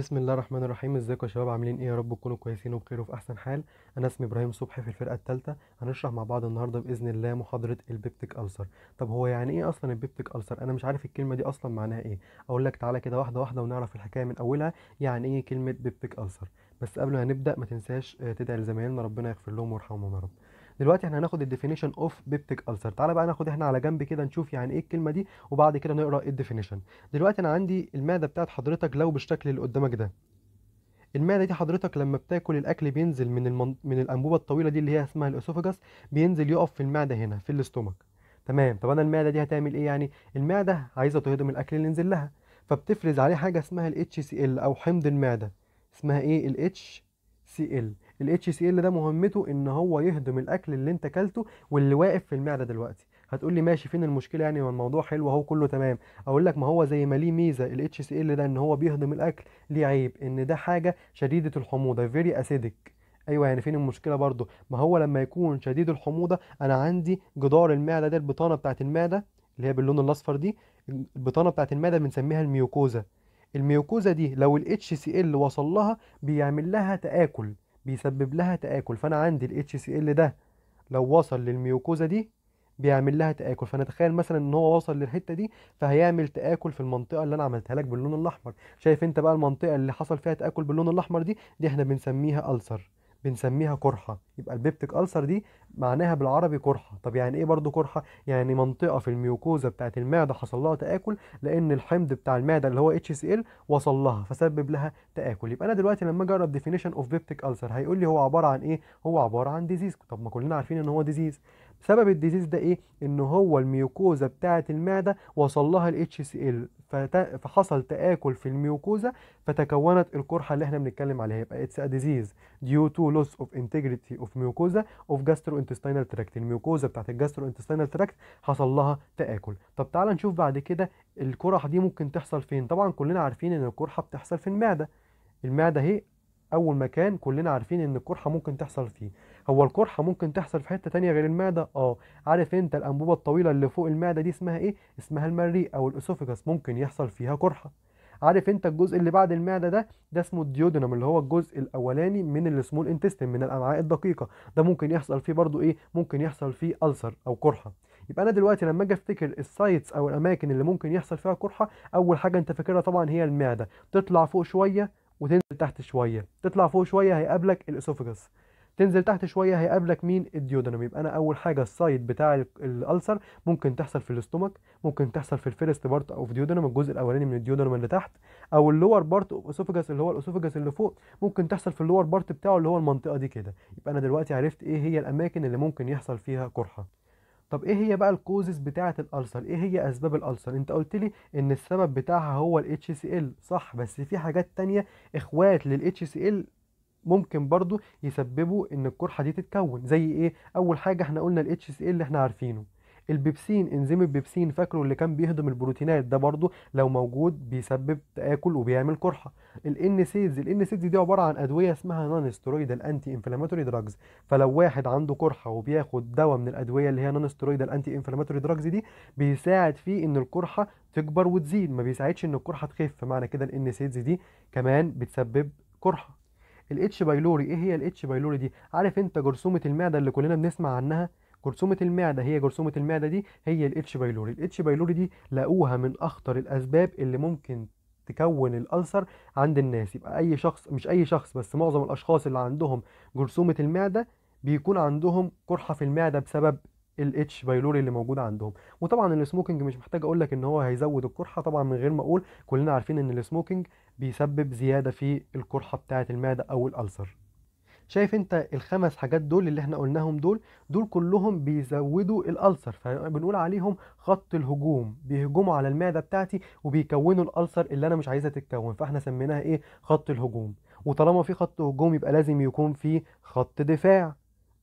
بسم الله الرحمن الرحيم ازيكم يا شباب عاملين ايه يا رب تكونوا كويسين وبخير وفي احسن حال انا اسمي ابراهيم صبحي في الفرقه الثالثه هنشرح مع بعض النهارده باذن الله محاضره البيبتيك السر طب هو يعني ايه اصلا البيبتيك السر انا مش عارف الكلمه دي اصلا معناها ايه اقول لك تعالى كده واحده واحده ونعرف الحكايه من اولها يعني ايه كلمه بيبتيك السر بس قبل ما نبدا ما تنساش آه، تدعي لزمايلنا ربنا يغفر لهم ويرحمهم يا رب دلوقتي احنا هناخد الديفينيشن اوف بيبتيك ألسر تعالى بقى ناخد احنا على جنب كده نشوف يعني ايه الكلمه دي وبعد كده نقرا ايه الديفينيشن دلوقتي انا عندي المعده بتاعت حضرتك لو بالشكل اللي قدامك ده المعده دي حضرتك لما بتاكل الاكل بينزل من المن... من الانبوبه الطويله دي اللي هي اسمها الاسوفاجس بينزل يقف في المعده هنا في الاستومك تمام طب انا المعده دي هتعمل ايه يعني المعده عايزه تهضم الاكل اللي نزل لها فبتفرز عليه حاجه اسمها ال HCl او حمض المعده اسمها ايه ال HCl الاتش سي ال ده مهمته ان هو يهضم الاكل اللي انت اكلته واللي واقف في المعده دلوقتي هتقول لي ماشي فين المشكله يعني ما الموضوع حلو اهو كله تمام اقول لك ما هو زي ما ليه ميزه الاتش سي ال ده ان هو بيهضم الاكل ليه عيب ان ده حاجه شديده الحموضه فيري اسيدك ايوه يعني فين المشكله برضه ما هو لما يكون شديد الحموضه انا عندي جدار المعده ده البطانه بتاعت المعده اللي هي باللون الاصفر دي البطانه بتاعت المعده بنسميها الميوكوزا الميوكوزا دي لو الاتش سي ال وصل لها بيعمل لها تاكل بيسبب لها تآكل فأنا عندي ال HCl ده لو وصل للميوكوزا دي بيعمل لها تآكل فنتخيل مثلا ان هو وصل للحته دي فهيعمل تآكل في المنطقه اللي انا عملتها لك باللون الاحمر شايف انت بقى المنطقه اللي حصل فيها تآكل باللون الاحمر دي دي احنا بنسميها ألسر بنسميها قرحه يبقى البيبتيك ألسر دي معناها بالعربي قرحه طب يعني ايه برضو قرحه يعني منطقه في الميوكوزا بتاعه المعده حصل لها تاكل لان الحمض بتاع المعده اللي هو HCL وصل لها فسبب لها تاكل يبقى انا دلوقتي لما أجرب definition of peptic ulcer ألسر هيقول لي هو عباره عن ايه هو عباره عن disease طب ما كلنا عارفين ان هو disease سبب الديزيز ده ايه ان هو الميوكوزا بتاعه المعده وصل لها الاتش سي ال فحصل تاكل في الميوكوزا فتكونت القرحه اللي احنا بنتكلم عليها يبقى اتس ديزيز ديو تو لوس اوف انتجريتي اوف ميوكوزا اوف جاسترو انتستينال تراكت الميوكوزا بتاعه الجاسترو انتستينال تراكت حصل لها تاكل طب تعال نشوف بعد كده القرح دي ممكن تحصل فين طبعا كلنا عارفين ان القرحه بتحصل في المعده المعده اهي اول مكان كلنا عارفين ان القرحه ممكن تحصل فيه هو القرحه ممكن تحصل في حته تانية غير المعده اه عارف انت الانبوبه الطويله اللي فوق المعده دي اسمها ايه اسمها المريء او الاسوفيكس ممكن يحصل فيها قرحه عارف انت الجزء اللي بعد المعده ده ده اسمه الديودنم اللي هو الجزء الاولاني من السمول انتستين من الامعاء الدقيقه ده ممكن يحصل فيه برضو ايه ممكن يحصل فيه ألسر او قرحه يبقى انا دلوقتي لما اجي افتكر السايتس او الاماكن اللي ممكن يحصل فيها قرحه اول حاجه انت فاكرها طبعا هي المعده تطلع فوق شويه وتنزل تحت شويه تطلع فوق شويه هيقابلك الاسوفجس تنزل تحت شويه هيقابلك مين الديودنم يبقى انا اول حاجه السايد بتاع الالسر ممكن تحصل في الاستومك ممكن تحصل في الفيرست بارت اوف ديودنم الجزء الاولاني من الديودنم اللي تحت او اللور بارت اوف اسوفجاس اللي هو الاسوفجاس اللي فوق ممكن تحصل في اللور بارت بتاعه اللي هو المنطقه دي كده يبقى انا دلوقتي عرفت ايه هي الاماكن اللي ممكن يحصل فيها قرحه طب ايه هي بقى الكوزز بتاعه الالسر ايه هي اسباب الالسر انت قلت لي ان السبب بتاعها هو الاتش سي ال صح بس في حاجات تانية اخوات للاتش سي ال ممكن برضو يسببوا ان القرحه دي تتكون زي ايه اول حاجه احنا قلنا الاتش سي اللي احنا عارفينه البيبسين انزيم البيبسين فاكره اللي كان بيهضم البروتينات ده برضو لو موجود بيسبب تاكل وبيعمل قرحه الان سيدز الان سيدز دي عباره عن ادويه اسمها نون ستيرويدال انتي انفلاماتوري دراجز فلو واحد عنده قرحه وبياخد دواء من الادويه اللي هي نون ستيرويدال انتي انفلاماتوري دراجز دي بيساعد فيه ان القرحه تكبر وتزيد ما بيساعدش ان القرحه تخف معنى كده الان سيدز دي كمان بتسبب قرحه الاتش بايلوري ايه هي الاتش بايلوري دي عارف انت جرثومه المعده اللي كلنا بنسمع عنها جرثومه المعده هي جرثومه المعده دي هي الاتش بايلوري الاتش بايلوري دي لقوها من اخطر الاسباب اللي ممكن تكون الالسر عند الناس يبقى اي شخص مش اي شخص بس معظم الاشخاص اللي عندهم جرثومه المعده بيكون عندهم قرحه في المعده بسبب الاتش بايلوري اللي موجود عندهم وطبعا السموكينج مش محتاج اقول لك ان هو هيزود القرحه طبعا من غير ما اقول كلنا عارفين ان السموكينج بيسبب زياده في القرحه بتاعه المعده او الالسر شايف انت الخمس حاجات دول اللي احنا قلناهم دول دول كلهم بيزودوا الالسر فبنقول عليهم خط الهجوم بيهجموا على المعده بتاعتي وبيكونوا الالسر اللي انا مش عايزها تتكون فاحنا سميناها ايه خط الهجوم وطالما في خط هجوم يبقى لازم يكون في خط دفاع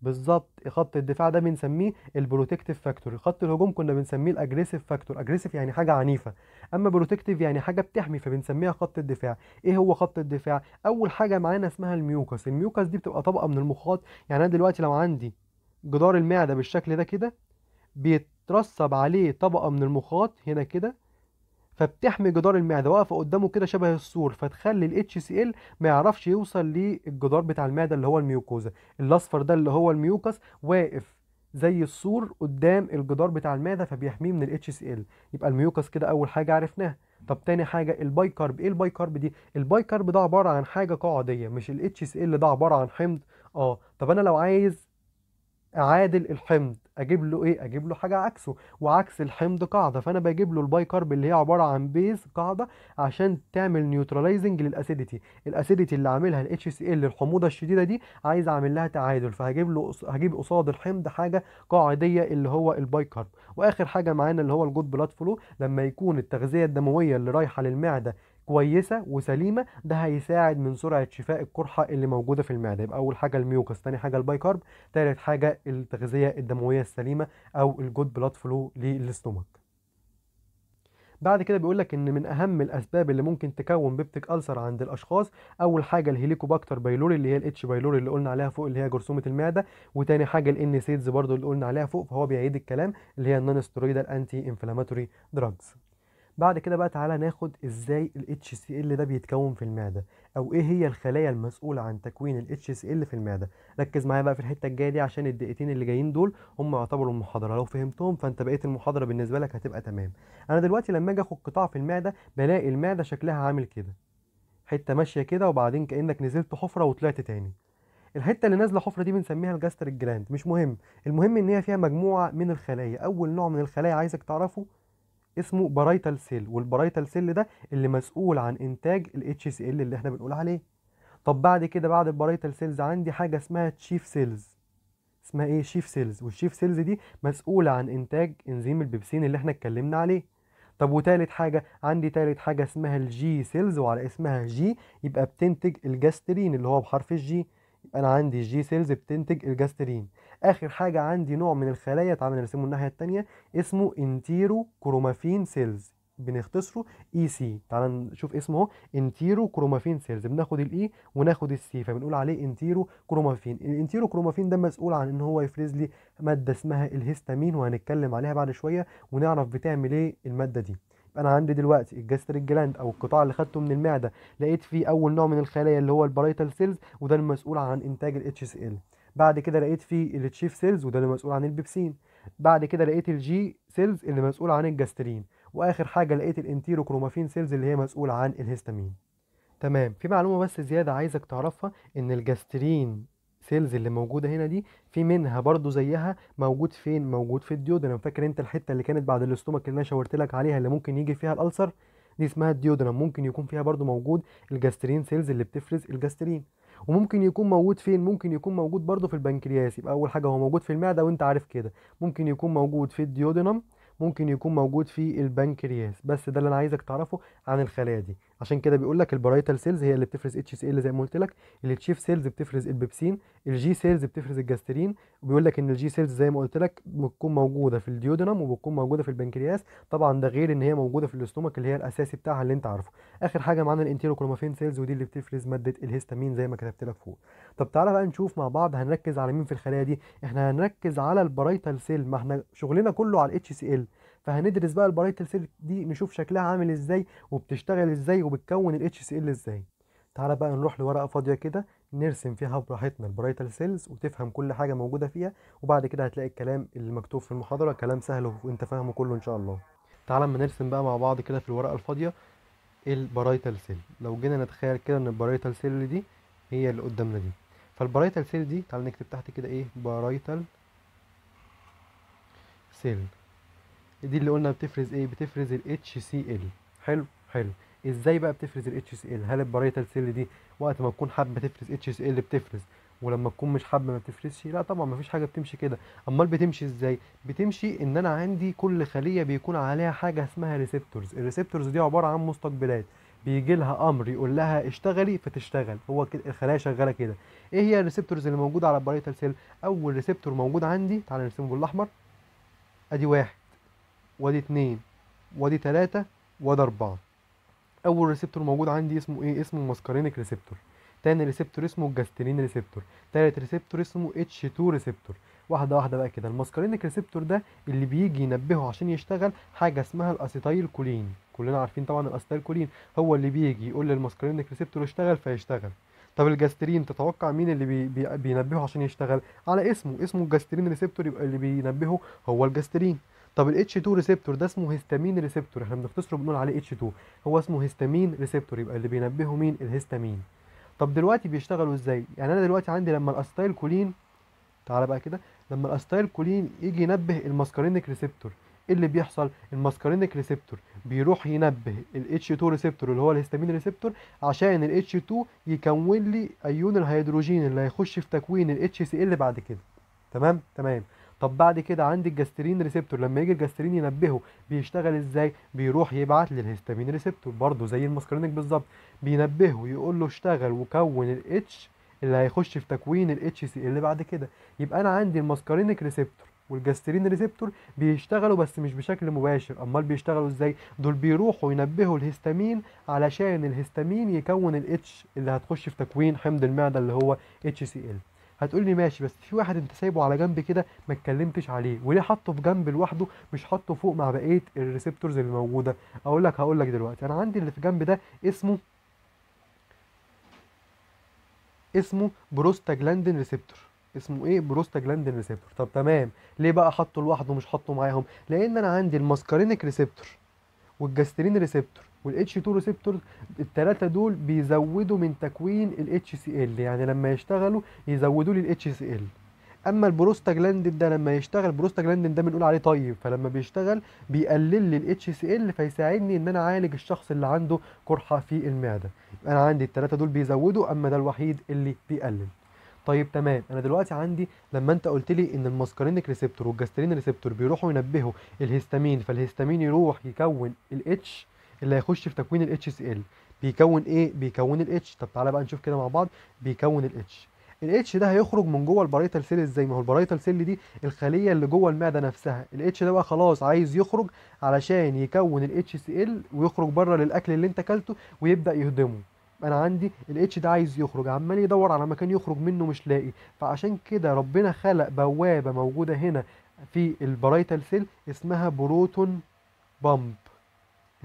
بالظبط خط الدفاع ده بنسميه البروتكتيف فاكتور خط الهجوم كنا بنسميه الاجريسيف فاكتور اجريسيف يعني حاجه عنيفه اما بروتكتيف يعني حاجه بتحمي فبنسميها خط الدفاع ايه هو خط الدفاع اول حاجه معانا اسمها الميوكس الميوكس دي بتبقى طبقه من المخاط يعني انا دلوقتي لو عندي جدار المعده بالشكل ده كده بيترسب عليه طبقه من المخاط هنا كده فبتحمي جدار المعده واقفه قدامه كده شبه السور فتخلي الاتش سي ال ما يعرفش يوصل للجدار بتاع المعده اللي هو الميوكوزا الاصفر ده اللي هو الميوكس واقف زي السور قدام الجدار بتاع المعده فبيحميه من الاتش سي ال يبقى الميوكس كده اول حاجه عرفناها طب تاني حاجه البايكارب ايه البايكارب دي البايكارب ده عباره عن حاجه قاعديه مش الاتش سي ال ده عباره عن حمض اه طب انا لو عايز اعادل الحمض اجيب له ايه اجيب له حاجه عكسه وعكس الحمض قاعده فانا بجيب له الباي كارب اللي هي عباره عن بيز قاعده عشان تعمل نيوتراليزنج للاسيديتي الاسيديتي اللي عاملها الاتش سي ال الحموضه الشديده دي عايز اعمل لها تعادل فهجيب له هجيب قصاد الحمض حاجه قاعديه اللي هو الباي كارب واخر حاجه معانا اللي هو الجود بلاد فلو لما يكون التغذيه الدمويه اللي رايحه للمعده كويسه وسليمه ده هيساعد من سرعه شفاء القرحه اللي موجوده في المعده يبقى اول حاجه الميوكس ثاني حاجه البايكارب ثالث حاجه التغذيه الدمويه السليمه او الجود بلاد فلو للاستومك بعد كده بيقول لك ان من اهم الاسباب اللي ممكن تكون بيبتك السر عند الاشخاص اول حاجه الهيليكوباكتر بايلوري اللي هي الاتش بايلوري اللي قلنا عليها فوق اللي هي جرثومه المعده وتاني حاجه الان سيدز برضو اللي قلنا عليها فوق فهو بيعيد الكلام اللي هي النون ستيرويدال انتي انفلاماتوري دراجز بعد كده بقى تعالى ناخد ازاي ال HCl ده بيتكون في المعدة او ايه هي الخلايا المسؤولة عن تكوين ال HCl في المعدة ركز معايا بقى في الحتة الجاية دي عشان الدقيقتين اللي جايين دول هم يعتبروا المحاضرة لو فهمتهم فانت بقية المحاضرة بالنسبة لك هتبقى تمام انا دلوقتي لما اجي اخد قطاع في المعدة بلاقي المعدة شكلها عامل كده حتة ماشية كده وبعدين كأنك نزلت حفرة وطلعت تاني الحته اللي نازله حفره دي بنسميها الجاستر الجراند مش مهم المهم ان هي فيها مجموعه من الخلايا اول نوع من الخلايا عايزك تعرفه اسمه بارايتال سيل والبارايتال سيل ده اللي مسؤول عن انتاج الاتش سي ال اللي احنا بنقول عليه طب بعد كده بعد البارايتال سيلز عندي حاجه اسمها تشيف سيلز اسمها ايه شيف سيلز والشيف سيلز دي مسؤوله عن انتاج انزيم البيبسين اللي احنا اتكلمنا عليه طب وتالت حاجه عندي تالت حاجه اسمها الجي سيلز وعلى اسمها جي يبقى بتنتج الجاسترين اللي هو بحرف الجي يبقى انا عندي الجي سيلز بتنتج الجاسترين اخر حاجه عندي نوع من الخلايا تعالى نرسمه الناحيه الثانيه اسمه انتيرو كرومافين سيلز بنختصره اي e سي تعالى نشوف اسمه اهو انتيرو كرومافين سيلز بناخد الاي e وناخد السي فبنقول عليه انتيرو كرومافين الانتيرو كرومافين ده مسؤول عن ان هو يفرز لي ماده اسمها الهيستامين وهنتكلم عليها بعد شويه ونعرف بتعمل ايه الماده دي انا عندي دلوقتي الجاستريك جلاند او القطاع اللي خدته من المعده لقيت فيه اول نوع من الخلايا اللي هو البرايتال سيلز وده المسؤول عن انتاج الاتش اس ال بعد كده لقيت فيه التشيف سيلز وده اللي مسؤول عن البيبسين بعد كده لقيت الجي سيلز اللي مسؤول عن الجاسترين واخر حاجه لقيت الانتيروكرومافين سيلز اللي هي مسؤول عن الهيستامين تمام في معلومه بس زياده عايزك تعرفها ان الجاسترين سيلز اللي موجوده هنا دي في منها برده زيها موجود فين موجود في الديودنم فاكر انت الحته اللي كانت بعد الاستومك اللي انا شاورت لك عليها اللي ممكن يجي فيها الالسر دي اسمها الديودنم ممكن يكون فيها برده موجود الجاسترين سيلز اللي بتفرز الجاسترين وممكن يكون موجود فين ممكن يكون موجود برده في البنكرياس يبقى اول حاجه هو موجود في المعده وانت عارف كده ممكن يكون موجود في الديودنم ممكن يكون موجود في البنكرياس بس ده اللي انا عايزك تعرفه عن الخلايا دي عشان كده بيقول لك البرايتال سيلز هي اللي بتفرز اتش سي ال زي ما قلت لك التشيف سيلز بتفرز البيبسين الجي سيلز بتفرز الجاسترين وبيقول لك ان الجي سيلز زي ما قلت لك بتكون موجوده في الديودنم وبتكون موجوده في البنكرياس طبعا ده غير ان هي موجوده في الاستومك اللي هي الاساسي بتاعها اللي انت عارفه اخر حاجه معانا الانتيروكرومافين سيلز ودي اللي بتفرز ماده الهيستامين زي ما كتبت لك فوق طب تعالى بقى نشوف مع بعض هنركز على مين في الخلايا دي احنا هنركز على البرايتال سيل ما احنا شغلنا كله على الاتش سي ال فهندرس بقى البارايتال سيل دي نشوف شكلها عامل ازاي وبتشتغل ازاي وبتكون الاتش سي ال ازاي تعالى بقى نروح لورقه فاضيه كده نرسم فيها براحتنا البرايتال سيلز وتفهم كل حاجه موجوده فيها وبعد كده هتلاقي الكلام اللي مكتوب في المحاضره كلام سهل وانت فاهمه كله ان شاء الله تعالى اما نرسم بقى مع بعض كده في الورقه الفاضيه البرايتال سيل لو جينا نتخيل كده ان البرايتال سيل دي هي اللي قدامنا دي فالبرايتال سيل دي تعالى نكتب تحت كده ايه برايتال سيل دي اللي قلنا بتفرز ايه بتفرز ال HCl حلو حلو ازاي بقى بتفرز ال HCl هل البريتال سيل دي وقت ما تكون حابه تفرز HCl بتفرز ولما تكون مش حابه ما بتفرزش لا طبعا مفيش حاجه بتمشي كده امال بتمشي ازاي بتمشي ان انا عندي كل خليه بيكون عليها حاجه اسمها ريسبتورز الريسبتورز دي عباره عن مستقبلات بيجي لها امر يقول لها اشتغلي فتشتغل هو كده الخلايا شغاله كده ايه هي الريسبتورز اللي موجوده على البريتال سيل اول ريسبتور موجود عندي تعالى نرسمه بالاحمر ادي واحد وادي اتنين وادي تلاتة وادي اربعة اول ريسبتور موجود عندي اسمه ايه اسمه ماسكارينك ريسبتور تاني ريسبتور اسمه الجاسترين ريسبتور تالت ريسبتور اسمه اتش 2 ريسبتور واحده واحده بقى كده الماسكارينك ريسبتور ده اللي بيجي ينبهه عشان يشتغل حاجه اسمها الاسيتايل كولين كلنا عارفين طبعا الاسيتايل كولين هو اللي بيجي يقول للماسكارينك ريسبتور اشتغل فيشتغل طب الجاسترين تتوقع مين اللي بي بي بينبهه عشان يشتغل على اسمه اسمه الجاسترين ريسبتور يبقى اللي بينبهه هو الجاسترين طب ال H2 ريسبتور ده اسمه هيستامين ريسبتور احنا بنختصره بنقول عليه H2 هو اسمه هيستامين ريسبتور يبقى اللي بينبهه مين الهيستامين طب دلوقتي بيشتغلوا ازاي يعني انا دلوقتي عندي لما الاستايل كولين تعالى بقى كده لما الاستايل كولين يجي ينبه الماسكارينيك ريسبتور ايه اللي بيحصل الماسكارينيك ريسبتور بيروح ينبه ال H2 ريسبتور اللي هو الهيستامين ريسبتور عشان ال H2 يكون لي ايون الهيدروجين اللي هيخش في تكوين ال بعد كده تمام تمام طب بعد كده عندي الجاسترين ريسبتور لما يجي الجاسترين ينبهه بيشتغل ازاي بيروح يبعت للهستامين ريسبتور برضه زي الماسكرينك بالظبط بينبهه يقول له اشتغل وكون الاتش اللي هيخش في تكوين الاتش سي اللي بعد كده يبقى انا عندي الماسكرينك ريسبتور والجاسترين ريسبتور بيشتغلوا بس مش بشكل مباشر امال بيشتغلوا ازاي دول بيروحوا ينبهوا الهستامين علشان الهستامين يكون الاتش اللي هتخش في تكوين حمض المعده اللي هو اتش سي ال هتقول لي ماشي بس في واحد انت سايبه على جنب كده ما اتكلمتش عليه وليه حاطه في جنب لوحده مش حاطه فوق مع بقيه الريسبتورز اللي موجوده اقول لك هقول لك دلوقتي انا عندي اللي في جنب ده اسمه اسمه بروستاجلاندين ريسبتور اسمه ايه بروستاجلاندين ريسبتور طب تمام ليه بقى حاطه لوحده مش حاطه معاهم لان انا عندي الماسكارينيك ريسبتور والجاسترين ريسبتور والاتش 2 ريسبتور الثلاثه دول بيزودوا من تكوين الاتش سي ال يعني لما يشتغلوا يزودوا لي الاتش سي ال اما البروستاجلاندين ده لما يشتغل البروستاجلاندين ده بنقول عليه طيب فلما بيشتغل بيقلل لي الاتش سي ال فيساعدني ان انا اعالج الشخص اللي عنده قرحه في المعده انا عندي الثلاثه دول بيزودوا اما ده الوحيد اللي بيقلل طيب تمام انا دلوقتي عندي لما انت قلت لي ان الماسكارينيك ريسبتور والجاسترين ريسبتور بيروحوا ينبهوا الهستامين فالهستامين يروح يكون الاتش اللي هيخش في تكوين ال HCl بيكون ايه بيكون ال H طب تعالى بقى نشوف كده مع بعض بيكون ال H الاتش ده هيخرج من جوه البريتال سيل ازاي ما هو البريتال سيل دي الخليه اللي جوه المعده نفسها الاتش ده بقى خلاص عايز يخرج علشان يكون الاتش سي ال ويخرج بره للاكل اللي انت اكلته ويبدا يهضمه انا عندي الاتش ده عايز يخرج عمال يدور على مكان يخرج منه مش لاقي فعشان كده ربنا خلق بوابه موجوده هنا في البريتال سيل اسمها بروتون بامب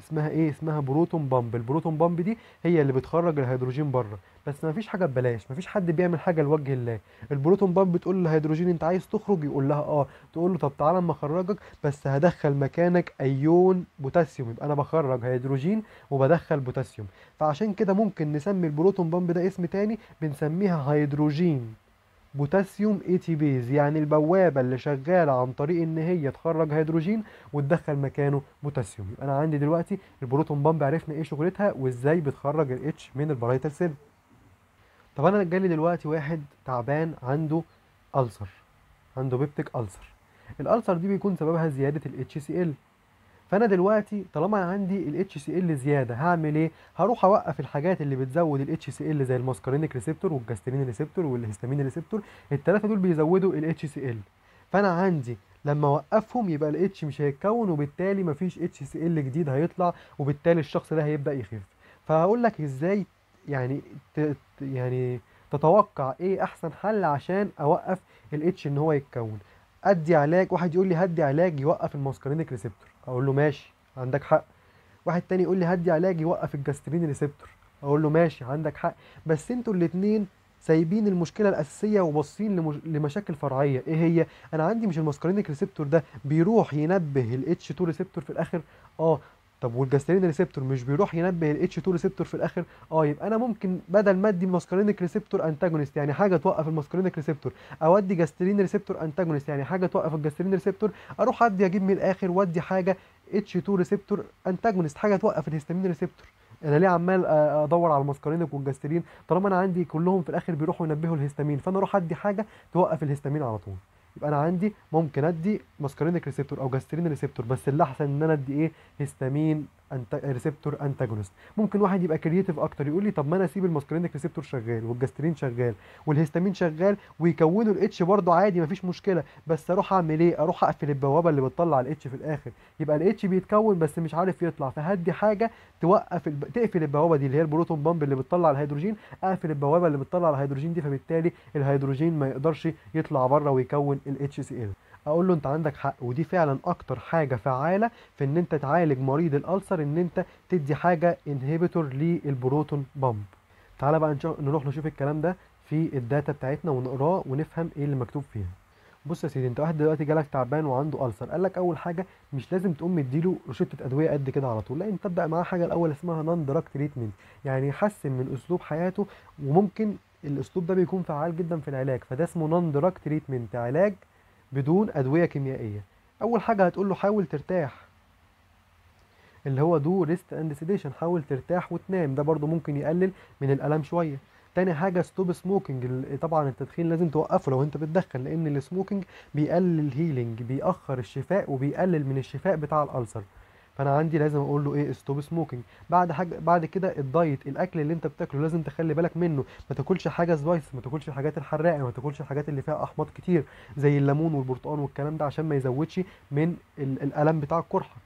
اسمها ايه اسمها بروتون بامب البروتون بامب دي هي اللي بتخرج الهيدروجين بره بس مفيش حاجه ببلاش مفيش حد بيعمل حاجه لوجه الله البروتون بامب بتقول للهيدروجين انت عايز تخرج يقول لها اه تقول له طب تعالى اما اخرجك بس هدخل مكانك ايون بوتاسيوم يبقى انا بخرج هيدروجين وبدخل بوتاسيوم فعشان كده ممكن نسمي البروتون بامب ده اسم تاني بنسميها هيدروجين بوتاسيوم اي تي بيز يعني البوابه اللي شغاله عن طريق ان هي تخرج هيدروجين وتدخل مكانه بوتاسيوم يبقى انا عندي دلوقتي البروتون بامب عرفنا ايه شغلتها وازاي بتخرج الاتش من البرايتال سيل طب انا جالي دلوقتي واحد تعبان عنده ألسر عنده بيبتيك ألسر الألسر دي بيكون سببها زيادة ال HCl فانا دلوقتي طالما عندي ال HCl زياده هعمل ايه هروح اوقف الحاجات اللي بتزود ال HCl زي الماسكارينيك ريسبتور والجاسترين ريسبتور والهستامين ريسبتور الثلاثه دول بيزودوا ال HCl فانا عندي لما اوقفهم يبقى ال H مش هيتكون وبالتالي مفيش HCl جديد هيطلع وبالتالي الشخص ده هيبدا يخف فهقول لك ازاي يعني يعني تتوقع ايه احسن حل عشان اوقف الاتش ان هو يتكون ادي علاج واحد يقول لي هدي علاج يوقف الماسكارينيك ريسبتور اقول له ماشي عندك حق واحد تاني يقول لي هدي علاج يوقف الجاسترين ريسبتور اقول له ماشي عندك حق بس انتوا الاثنين سايبين المشكله الاساسيه وباصين لمش... لمشاكل فرعيه ايه هي انا عندي مش الماسكارينيك ريسبتور ده بيروح ينبه الاتش 2 ريسبتور في الاخر اه طب والجاسترين ريسبتور مش بيروح ينبه الاتش 2 ريسبتور في الاخر اه يبقى انا ممكن بدل ما ادي ماسكارينك ريسبتور انتاجونست يعني حاجه توقف الماسكارينك ريسبتور او ادي جاسترين ريسبتور انتاجونست يعني حاجه توقف الجاسترين ريسبتور اروح ادي اجيب من الاخر وادي حاجه اتش 2 ريسبتور انتاجونست حاجه توقف الهستامين ريسبتور انا ليه عمال ادور على الماسكارينك والجاسترين طالما انا عندي كلهم في الاخر بيروحوا ينبهوا الهستامين فانا اروح ادي حاجه توقف الهستامين على طول يبقى انا عندي ممكن ادي ماسكارينيك ريسبتور او جاسترين ريسبتور بس الاحسن ان انا ادي ايه هيستامين أنت... ريسبتور انتاجونست ممكن واحد يبقى كرييتيف اكتر يقول لي طب ما انا اسيب الماسكارينيك ريسبتور شغال والجاسترين شغال والهيستامين شغال ويكونوا الاتش برضه عادي مفيش مشكله بس اروح اعمل ايه اروح اقفل البوابه اللي بتطلع الاتش في الاخر يبقى الاتش بيتكون بس مش عارف يطلع فهدي حاجه توقف الب... تقفل البوابه دي اللي هي البروتون بامب اللي بتطلع الهيدروجين اقفل البوابه اللي بتطلع الهيدروجين دي فبالتالي الهيدروجين ما يقدرش يطلع بره ويكون ال HCL اقول له انت عندك حق ودي فعلا اكتر حاجه فعاله في ان انت تعالج مريض الالسر ان انت تدي حاجه انهبيتور للبروتون بامب تعالى بقى نروح نشوف الكلام ده في الداتا بتاعتنا ونقراه ونفهم ايه اللي مكتوب فيها بص يا سيدي انت واحد دلوقتي جالك تعبان وعنده ألسر قال لك اول حاجه مش لازم تقوم مديله روشته ادويه قد كده على طول لا انت تبدا معاه حاجه الاول اسمها نون دراج تريتمنت يعني يحسن من اسلوب حياته وممكن الاسلوب ده بيكون فعال جدا في العلاج فده اسمه نون دراج تريتمنت علاج بدون ادويه كيميائيه اول حاجه هتقول له حاول ترتاح اللي هو دو ريست اند سيديشن حاول ترتاح وتنام ده برضو ممكن يقلل من الالم شويه تاني حاجة ستوب سموكينج طبعا التدخين لازم توقفه لو انت بتدخن لان السموكينج بيقلل الهيلينج بيأخر الشفاء وبيقلل من الشفاء بتاع الألسر فانا عندي لازم اقول له ايه ستوب سموكينج بعد حاجه بعد كده الدايت الاكل اللي انت بتاكله لازم تخلي بالك منه ما تاكلش حاجه سبايس ما تاكلش الحاجات الحراقه ما تاكلش الحاجات اللي فيها احماض كتير زي الليمون والبرتقال والكلام ده عشان ما يزودش من الالم بتاع القرحه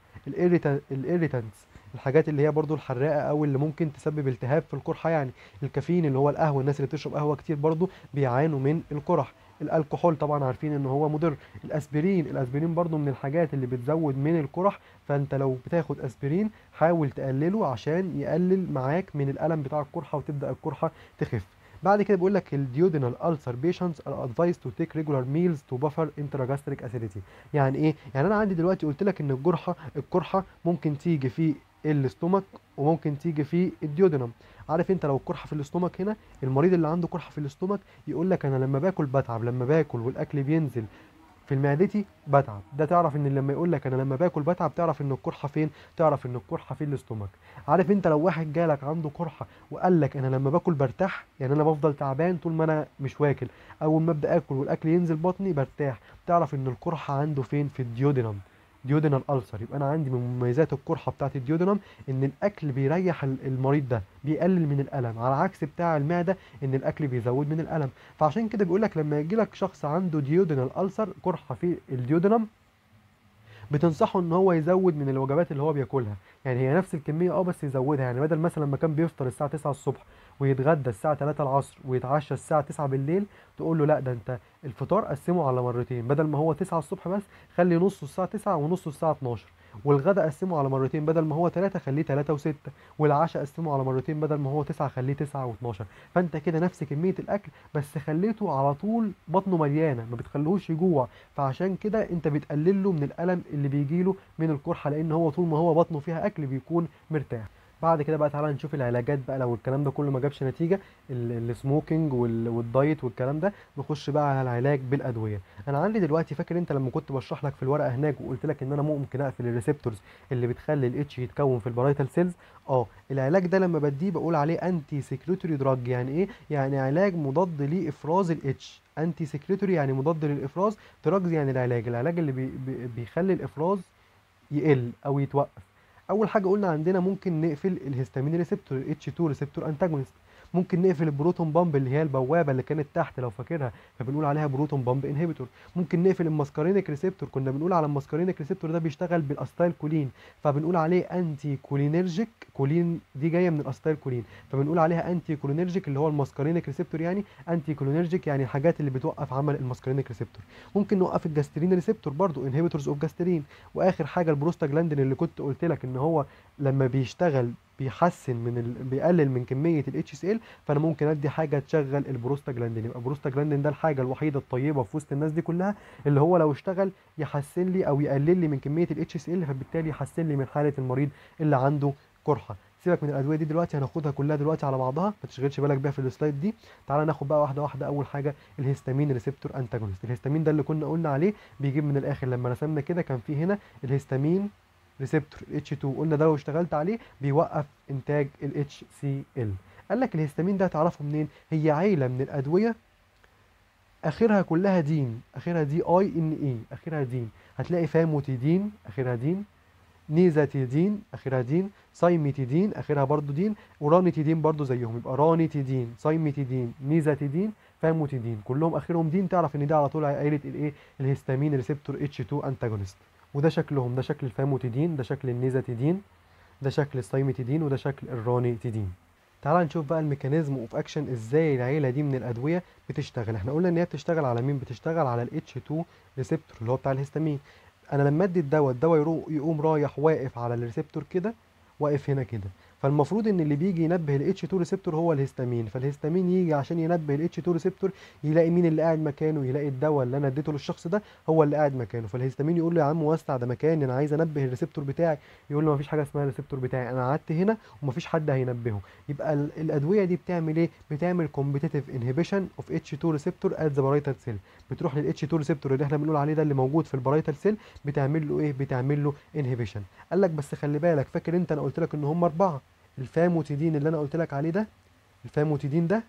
الايريتانتس الحاجات اللي هي برضو الحراقه او اللي ممكن تسبب التهاب في القرحه يعني الكافيين اللي هو القهوه الناس اللي بتشرب قهوه كتير برضو بيعانوا من القرح الالكحول طبعا عارفين ان هو مضر الاسبرين الاسبرين برضو من الحاجات اللي بتزود من القرح فانت لو بتاخد اسبرين حاول تقلله عشان يقلل معاك من الالم بتاع القرحه وتبدا القرحه تخف بعد كده بيقول لك الديودينال ألسر بيشنتس ار ادفايز تو تيك ريجولار ميلز تو بافر انتراجاستريك اسيديتي يعني ايه يعني انا عندي دلوقتي قلت لك ان الجرحه القرحه ممكن تيجي في الاستومك وممكن تيجي في الديودينم عارف انت لو القرحه في الاستومك هنا المريض اللي عنده قرحه في الاستومك يقول لك انا لما باكل بتعب لما باكل والاكل بينزل في معدتي بتعب ده تعرف ان لما يقول لك انا لما باكل بتعب تعرف ان القرحه فين تعرف ان القرحه في الاستومك عارف انت لو واحد جالك عنده قرحه وقال لك انا لما باكل برتاح يعني انا بفضل تعبان طول ما انا مش واكل اول ما ابدا اكل والاكل ينزل بطني برتاح تعرف ان القرحه عنده فين في الديودينم ديودينال ألسر يبقى أنا عندي من مميزات القرحة بتاعة الديودينم إن الأكل بيريح المريض ده بيقلل من الألم على عكس بتاع المعدة إن الأكل بيزود من الألم فعشان كده بيقول لك لما يجي لك شخص عنده ديودينال ألسر قرحة في الديودينم بتنصحه ان هو يزود من الوجبات اللي هو بياكلها يعني هي نفس الكميه اه بس يزودها يعني بدل مثلا ما كان بيفطر الساعه 9 الصبح ويتغدى الساعه 3 العصر ويتعشى الساعه 9 بالليل تقول له لا ده انت الفطار قسمه على مرتين بدل ما هو 9 الصبح بس خلي نصه الساعه 9 ونصه الساعه 12 والغدا قسمه على مرتين بدل ما هو 3 خليه 3 و6 والعشاء قسمه على مرتين بدل ما هو 9 خليه 9 و12 فانت كده نفس كميه الاكل بس خليته على طول بطنه مليانه ما بتخليهوش يجوع فعشان كده انت بتقلل له من الالم اللي بيجيله من القرحه لان هو طول ما هو بطنه فيها اكل بيكون مرتاح بعد كده بقى تعالى نشوف العلاجات بقى لو الكلام ده كله ما جابش نتيجه السموكينج والدايت والكلام ده نخش بقى على العلاج بالادويه انا عندي دلوقتي فاكر انت لما كنت بشرح لك في الورقه هناك وقلت لك ان انا ممكن اقفل الريسبتورز اللي بتخلي الاتش يتكون في البرايتال سيلز اه العلاج ده لما بديه بقول عليه انتي سكريتوري دراج يعني ايه يعني علاج مضاد لافراز الاتش انتي سكريتوري يعني مضاد للافراز دراجز يعني العلاج العلاج اللي بي بيخلي الافراز يقل او يتوقف اول حاجه قلنا عندنا ممكن نقفل الهيستامين ريسبتور اتش 2 ريسبتور انتاجونست ممكن نقفل البروتون بامب اللي هي البوابه اللي كانت تحت لو فاكرها فبنقول عليها بروتون بامب انهبيتور ممكن نقفل الماسكارينك ريسبتور كنا بنقول على الماسكارينك ريسبتور ده بيشتغل بالاستايل كولين فبنقول عليه انتي كولينرجيك كولين دي جايه من الاستايل كولين فبنقول عليها انتي كولينرجيك اللي هو الماسكارينك ريسبتور يعني انتي كولينرجيك يعني الحاجات اللي بتوقف عمل الماسكارينك ريسبتور ممكن نوقف الجاسترين ريسبتور برضو انهبيتورز اوف جاسترين واخر حاجه البروستاجلاندين اللي كنت قلت لك ان هو لما بيشتغل بيحسن من ال... بيقلل من كميه الاتش اس ال فانا ممكن ادي حاجه تشغل البروستاجلاندين يبقى البروستاجلاندين ده الحاجه الوحيده الطيبه في وسط الناس دي كلها اللي هو لو اشتغل يحسن لي او يقلل لي من كميه الاتش اس ال فبالتالي يحسن لي من حاله المريض اللي عنده قرحه سيبك من الادويه دي دلوقتي هناخدها كلها دلوقتي على بعضها ما تشغلش بالك بيها في السلايد دي تعالى ناخد بقى واحده واحده اول حاجه الهستامين ريسبتور انتاجونست الهستامين ده اللي كنا قلنا عليه بيجيب من الاخر لما رسمنا كده كان في هنا الهيستامين ريسبتور اتش 2 قلنا ده لو اشتغلت عليه بيوقف انتاج الاتش سي ال قال لك الهستامين ده تعرفه منين هي عيله من الادويه اخرها كلها دين اخرها دي اي ان اي اخرها دين هتلاقي فاموتيدين اخرها دين نيزاتيدين اخرها دين سايميتيدين اخرها برضو دين ورانيتيدين برضو زيهم يبقى رانيتيدين سايميتيدين نيزاتيدين فاموتيدين كلهم اخرهم دين تعرف ان ده على طول عائله الايه الهستامين ريسبتور اتش 2 انتاجونست وده شكلهم ده شكل الفاموتيدين ده شكل النيزاتيدين ده شكل السايمتيدين وده شكل الرانيتيدين تعال نشوف بقى الميكانيزم اوف اكشن ازاي العيله دي من الادويه بتشتغل احنا قلنا ان هي بتشتغل على مين بتشتغل على الاتش 2 ريسبتور اللي هو بتاع الهستامين انا لما ادي الدواء الدواء يقوم رايح واقف على الريسبتور كده واقف هنا كده فالمفروض ان اللي بيجي ينبه الاتش 2 ريسبتور هو الهستامين فالهستامين يجي عشان ينبه الاتش 2 ريسبتور يلاقي مين اللي قاعد مكانه يلاقي الدواء اللي انا اديته للشخص ده هو اللي قاعد مكانه فالهستامين يقول له يا عم وسع ده مكاني انا عايز انبه الريسبتور بتاعي يقول له مفيش حاجه اسمها الريسبتور بتاعي انا قعدت هنا ومفيش حد هينبهه يبقى الادويه دي بتعمل ايه بتعمل كومبيتيتيف انهبيشن اوف اتش 2 ريسبتور ات ذا بارايتال سيل بتروح للاتش 2 ريسبتور اللي احنا بنقول عليه ده اللي موجود في البارايتال سيل بتعمل له ايه بتعمل له انهبيشن قال لك بس خلي بالك فاكر انت انا قلت لك ان هم اربعه الفاموتيدين اللي انا قلت لك عليه ده الفاموتيدين ده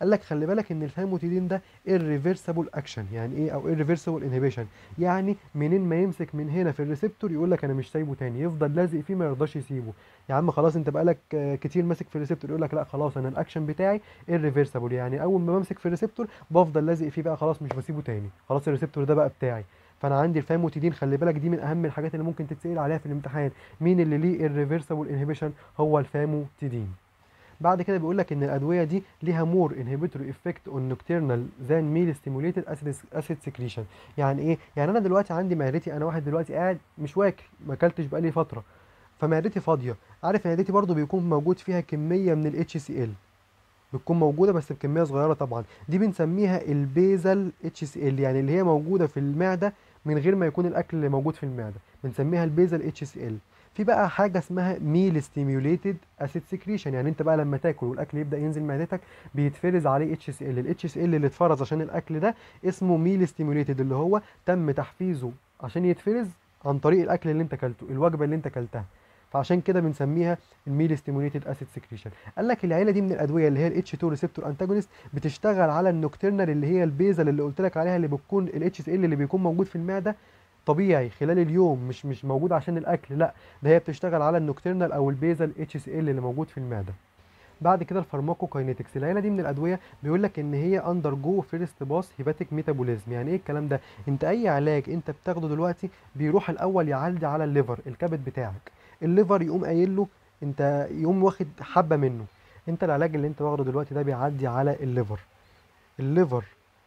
قال لك خلي بالك ان الفاموتيدين ده irreversible اكشن يعني ايه او irreversible انهبيشن يعني منين ما يمسك من هنا في الريسبتور يقول لك انا مش سايبه تاني يفضل لازق فيه ما يرضاش يسيبه يا عم خلاص انت بقالك كتير ماسك في الريسبتور يقول لك لا خلاص انا الاكشن بتاعي irreversible يعني اول ما بمسك في الريسبتور بفضل لازق فيه بقى خلاص مش بسيبه تاني خلاص الريسبتور ده بقى بتاعي فانا عندي الفاموتيدين خلي بالك دي من اهم الحاجات اللي ممكن تتسال عليها في الامتحان مين اللي ليه الريفرسبل انهبيشن هو الفاموتيدين بعد كده بيقول لك ان الادويه دي ليها مور انهبيتوري افكت اون نوكتيرنال ذان ميل ستيموليتد اسيد اسيد سكريشن يعني ايه يعني انا دلوقتي عندي معدتي انا واحد دلوقتي قاعد مش واكل ما اكلتش بقالي فتره فمعدتي فاضيه عارف معدتي برده بيكون موجود فيها كميه من الاتش سي ال بتكون موجوده بس بكميه صغيره طبعا دي بنسميها البيزل اتش سي ال يعني اللي هي موجوده في المعده من غير ما يكون الاكل اللي موجود في المعده بنسميها البيزل اتش سي ال في بقى حاجه اسمها ميل ستيميوليتد اسيد سكريشن يعني انت بقى لما تاكل والاكل يبدا ينزل معدتك بيتفرز عليه اتش سي ال الاتش سي ال اللي اتفرز عشان الاكل ده اسمه ميل ستيميوليتد اللي هو تم تحفيزه عشان يتفرز عن طريق الاكل اللي انت اكلته الوجبه اللي انت اكلتها فعشان كده بنسميها الميل ستيموليتد اسيد سكريشن قال لك العيله دي من الادويه اللي هي الاتش 2 ريسبتور انتاجونست بتشتغل على النوكتيرنال اللي هي البيزل اللي قلت لك عليها اللي بتكون الاتش اس ال اللي بيكون موجود في المعده طبيعي خلال اليوم مش مش موجود عشان الاكل لا ده هي بتشتغل على النوكتيرنال او البيزل اتش اس ال اللي موجود في المعده بعد كده الفارماكوكاينيتكس العيله دي من الادويه بيقول لك ان هي اندر جو فيرست باس هيباتيك ميتابوليزم يعني ايه الكلام ده انت اي علاج انت بتاخده دلوقتي بيروح الاول يعدي على الليفر الكبد بتاعك الليفر يقوم قايل له انت يقوم واخد حبه منه انت العلاج اللي انت واخده دلوقتي ده بيعدي على الليفر الليفر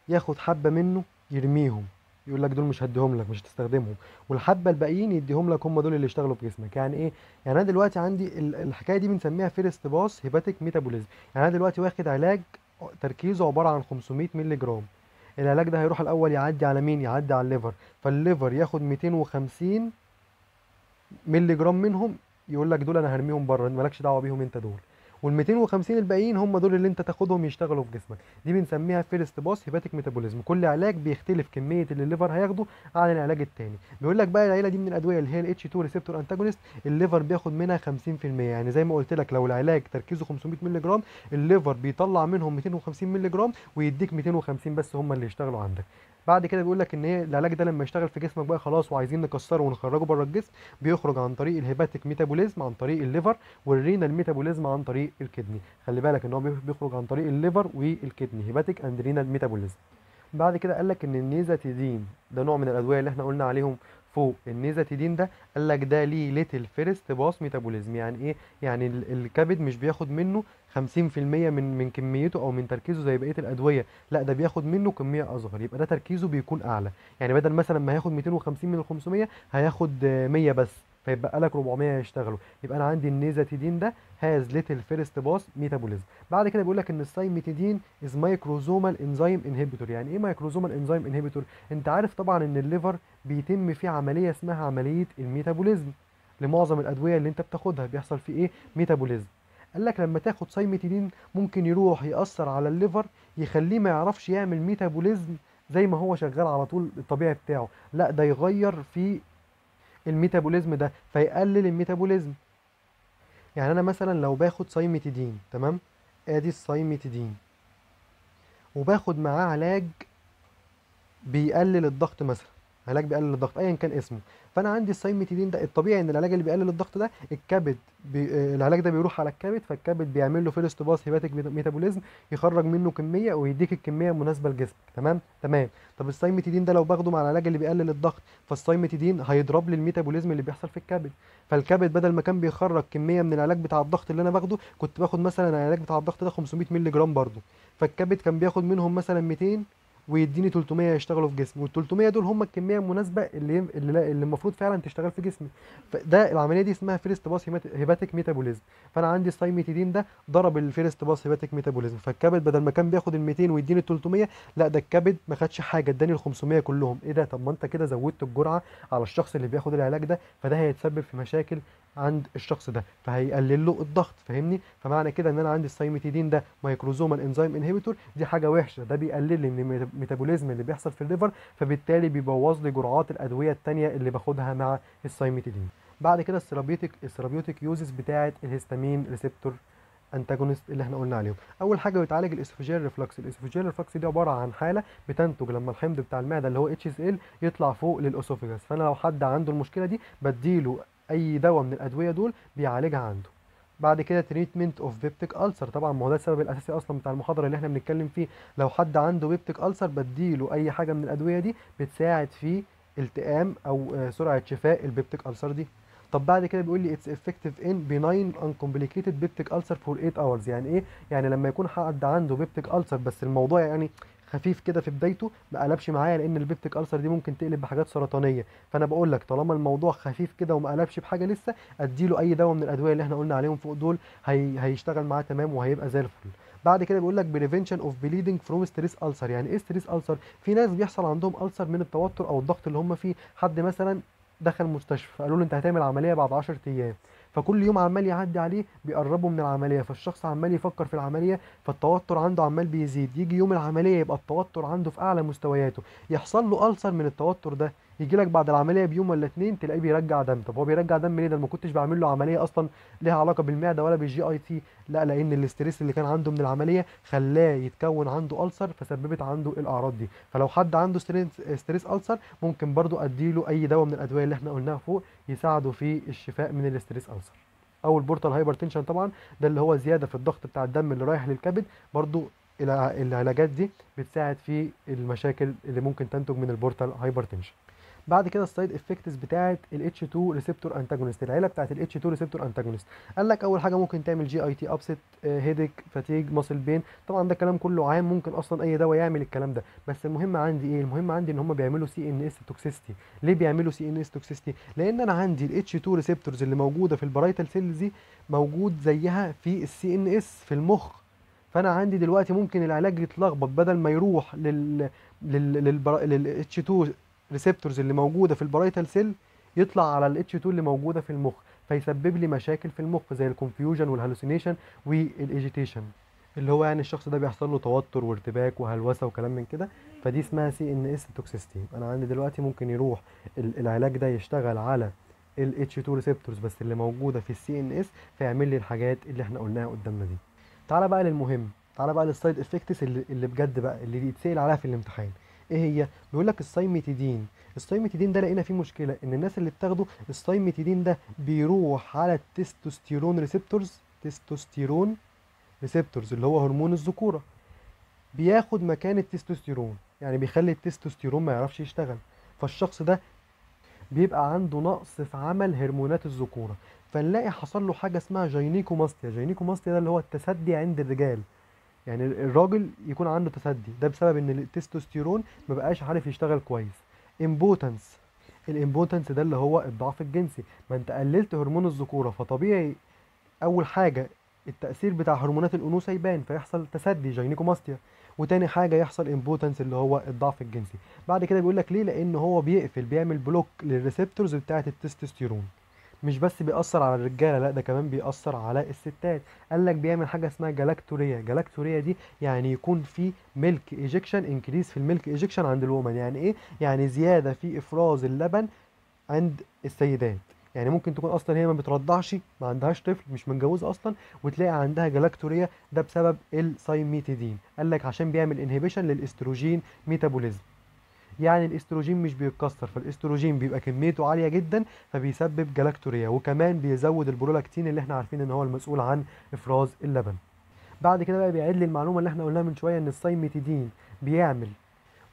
ياخد حبه منه يرميهم يقول لك دول مش هديهم لك مش هتستخدمهم والحبه الباقيين يديهم لك هم دول اللي اشتغلوا في جسمك يعني ايه يعني انا دلوقتي عندي الحكايه دي بنسميها فيرست باس هيباتيك ميتابوليزم يعني انا دلوقتي واخد علاج تركيزه عباره عن 500 مللي جرام العلاج ده هيروح الاول يعدي على مين يعدي على الليفر فالليفر ياخد 250 مللي جرام منهم يقول لك دول انا هرميهم بره مالكش دعوه بيهم انت دول وال 250 الباقيين هم دول اللي انت تاخدهم يشتغلوا في جسمك دي بنسميها فيرست باس هيباتيك ميتابوليزم كل علاج بيختلف كميه اللي الليفر هياخده عن العلاج الثاني بيقول لك بقى العيله دي من الادويه اللي هي الاتش 2 ريسبتور انتاجونست الليفر بياخد منها 50% يعني زي ما قلت لك لو العلاج تركيزه 500 مللي جرام الليفر بيطلع منهم 250 مللي جرام ويديك 250 بس هم اللي يشتغلوا عندك بعد كده بيقول لك ان هي إيه، العلاج ده لما يشتغل في جسمك بقى خلاص وعايزين نكسره ونخرجه بره الجسم بيخرج عن طريق الهيباتيك ميتابوليزم عن طريق الليفر والرينال ميتابوليزم عن طريق الكدني خلي بالك ان هو بيخرج عن طريق الليفر والكدني هيباتيك اند رينال ميتابوليزم بعد كده قال لك ان النيزاتيدين ده نوع من الادويه اللي احنا قلنا عليهم فوق النيزاتيدين ده قال لك ده ليه ليتل فيرست باس ميتابوليزم يعني ايه يعني الكبد مش بياخد منه 50% من من كميته او من تركيزه زي بقيه الادويه لا ده بياخد منه كميه اصغر يبقى ده تركيزه بيكون اعلى يعني بدل مثلا ما هياخد 250 من ال 500 هياخد 100 بس فيبقى لك 400 هيشتغلوا يبقى انا عندي النيزاتيدين ده هاز ليتل فيرست باس ميتابوليزم بعد كده بيقول لك ان السايميتيدين از مايكروزومال انزيم انهبيتور يعني ايه مايكروزومال انزيم انهبيتور انت عارف طبعا ان الليفر بيتم فيه عمليه اسمها عمليه الميتابوليزم لمعظم الادويه اللي انت بتاخدها بيحصل فيه ايه ميتابوليزم قال لك لما تاخد سايميتيدين ممكن يروح ياثر على الليفر يخليه ما يعرفش يعمل ميتابوليزم زي ما هو شغال على طول الطبيعي بتاعه لا ده يغير في الميتابوليزم ده فيقلل الميتابوليزم يعني انا مثلا لو باخد سايميتيدين تمام ادي السايميتيدين وباخد معاه علاج بيقلل الضغط مثلا علاج بيقلل الضغط ايا كان اسمه فانا عندي السايميتيدين ده الطبيعي ان العلاج اللي بيقلل الضغط ده الكبد بي... العلاج ده بيروح على الكبد فالكبد بيعمل له فيرست باس هيباتيك ميتابوليزم يخرج منه كميه ويديك الكميه المناسبه لجسمك تمام تمام طب السايميتيدين ده لو باخده مع العلاج اللي بيقلل الضغط فالسايميتيدين هيضرب لي الميتابوليزم اللي بيحصل في الكبد فالكبد بدل ما كان بيخرج كميه من العلاج بتاع الضغط اللي انا باخده كنت باخد مثلا العلاج بتاع الضغط ده 500 مللي جرام برضه فالكبد كان بياخد منهم مثلا 200 ويديني 300 يشتغلوا في جسمي وال 300 دول هم الكميه المناسبه اللي اللي المفروض فعلا تشتغل في جسمي فده العمليه دي اسمها فيرست باس هيباتيك ميتابوليزم فانا عندي السايميتيدين ده ضرب الفيرست باس هيباتيك ميتابوليزم فالكبد بدل ما كان بياخد ال 200 ويديني ال 300 لا ده الكبد ما خدش حاجه اداني ال 500 كلهم ايه ده طب ما انت كده زودت الجرعه على الشخص اللي بياخد العلاج ده فده هيتسبب في مشاكل عند الشخص ده فهيقلل له الضغط فاهمني فمعنى كده ان انا عندي السايميتيدين ده مايكروزومال انزيم انهبيتور دي حاجه وحشه ده بيقلل لي من الميتابوليزم اللي بيحصل في الليفر فبالتالي بيبوظ لي جرعات الادويه الثانيه اللي باخدها مع السايميتيدين بعد كده السيرابيوتيك السيرابيوتيك يوزز بتاعه الهستامين ريسبتور انتاجونست اللي احنا قلنا عليهم اول حاجه بيتعالج الاسوفيجيال ريفلكس الاسوفيجيال ريفلكس دي عباره عن حاله بتنتج لما الحمض بتاع المعده اللي هو اتش اس ال يطلع فوق للاسوفيجاس فانا لو حد عنده المشكله دي بديله اي دواء من الادويه دول بيعالجها عنده بعد كده تريتمنت اوف بيبتيك ألسر طبعا ما هو ده السبب الأساسي أصلا بتاع المحاضرة اللي احنا بنتكلم فيه لو حد عنده بيبتيك ألسر بديله أي حاجة من الأدوية دي بتساعد في التئام أو آه، سرعة شفاء البيبتيك ألسر دي طب بعد كده بيقول لي اتس افكتيف ان بناين انكومبليكيتد بيبتيك ألسر فور 8 اورز يعني ايه يعني لما يكون حد عنده بيبتيك ألسر بس الموضوع يعني خفيف كده في بدايته ما قلبش معايا لان البيبتيك ألسر دي ممكن تقلب بحاجات سرطانيه فانا بقول لك طالما الموضوع خفيف كده وما قلبش بحاجه لسه اديله اي دواء من الادويه اللي احنا قلنا عليهم فوق دول هي... هيشتغل معاه تمام وهيبقى زي الفل بعد كده بيقول لك بريفنشن اوف بليدنج فروم ستريس ألسر يعني ايه ستريس ألسر في ناس بيحصل عندهم ألسر من التوتر او الضغط اللي هم فيه حد مثلا دخل مستشفى قالوا له انت هتعمل عمليه بعد 10 ايام فكل يوم عمال يعدي عليه بيقربه من العمليه فالشخص عمال يفكر في العمليه فالتوتر عنده عمال بيزيد يجي يوم العمليه يبقى التوتر عنده في اعلى مستوياته يحصل له ألسر من التوتر ده يجي لك بعد العمليه بيوم ولا اثنين تلاقيه بيرجع دم طب هو بيرجع دم ليه ده ما كنتش بعمل له عمليه اصلا لها علاقه بالمعده ولا بالجي اي تي لا لان الاستريس اللي كان عنده من العمليه خلاه يتكون عنده ألسر فسببت عنده الاعراض دي فلو حد عنده ستريس ألسر ممكن ادي اديله اي دواء من الادويه اللي احنا قلناها فوق يساعده في الشفاء من الاستريس ألسر او البورتال هايبرتنشن طبعا ده اللي هو زياده في الضغط بتاع الدم اللي رايح للكبد برضو العلاجات دي بتساعد في المشاكل اللي ممكن تنتج من البورتال هايبرتنشن بعد كده السايد افكتس بتاعت الاتش 2 ريسبتور انتاجونست العيله بتاعت الاتش 2 ريسبتور انتاجونست قال لك اول حاجه ممكن تعمل جي اي تي ابسيت هيديك فاتيج ماسل بين طبعا ده كلام كله عام ممكن اصلا اي دواء يعمل الكلام ده بس المهم عندي ايه المهم عندي ان هم بيعملوا سي ان اس توكسيستي ليه بيعملوا سي ان اس توكسيستي لان انا عندي الاتش 2 ريسبتورز اللي موجوده في البرايتال سيلز دي موجود زيها في السي ان اس في المخ فانا عندي دلوقتي ممكن العلاج يتلخبط بدل ما يروح لل لل لل 2 ريسبتورز اللي موجوده في البرايتال سيل يطلع على الاتش 2 اللي موجوده في المخ فيسبب لي مشاكل في المخ زي الكونفيوجن والهلوسينيشن والايجيتيشن اللي هو يعني الشخص ده بيحصل له توتر وارتباك وهلوسه وكلام من كده فدي اسمها سي ان اس توكسيستي انا عندي دلوقتي ممكن يروح العلاج ده يشتغل على ال 2 ريسبتورز بس اللي موجوده في السي ان اس فيعمل لي الحاجات اللي احنا قلناها قدامنا دي تعالى بقى للمهم تعالى بقى للسايد افكتس اللي, اللي بجد بقى اللي بيتسال عليها في الامتحان ايه هي بيقول لك السايميتيدين السايميتيدين ده لقينا فيه مشكله ان الناس اللي بتاخده السايميتيدين ده بيروح على التستوستيرون ريسبتورز تستوستيرون ريسبتورز اللي هو هرمون الذكوره بياخد مكان التستوستيرون يعني بيخلي التستوستيرون ما يعرفش يشتغل فالشخص ده بيبقى عنده نقص في عمل هرمونات الذكوره فنلاقي حصل له حاجه اسمها جينيكوماستيا جينيكوماستيا ده اللي هو التسدي عند الرجال يعني الراجل يكون عنده تسدي ده بسبب ان التستوستيرون ما بقاش عارف يشتغل كويس امبوتنس الامبوتنس ده اللي هو الضعف الجنسي ما انت قللت هرمون الذكوره فطبيعي اول حاجه التاثير بتاع هرمونات الانوثه يبان فيحصل تسدي جاينيكوماستيا وتاني حاجه يحصل امبوتنس اللي هو الضعف الجنسي بعد كده بيقول لك ليه لان هو بيقفل بيعمل بلوك للريسبتورز بتاعه التستوستيرون مش بس بيأثر على الرجالة لا ده كمان بيأثر على الستات قال لك بيعمل حاجة اسمها جلاكتوريا جلاكتوريا دي يعني يكون في ميلك ايجكشن انكريز في الميلك ايجكشن عند الومن يعني ايه يعني زيادة في افراز اللبن عند السيدات يعني ممكن تكون اصلا هي ما بترضعش ما عندهاش طفل مش متجوزه اصلا وتلاقي عندها جلاكتوريا ده بسبب السايميتيدين قال لك عشان بيعمل انهبيشن للاستروجين ميتابوليزم يعني الاستروجين مش بيتكسر فالاستروجين بيبقى كميته عاليه جدا فبيسبب جلاكتوريا وكمان بيزود البرولاكتين اللي احنا عارفين ان هو المسؤول عن افراز اللبن بعد كده بقى بيعيد لي المعلومه اللي احنا قلناها من شويه ان السايميتيدين بيعمل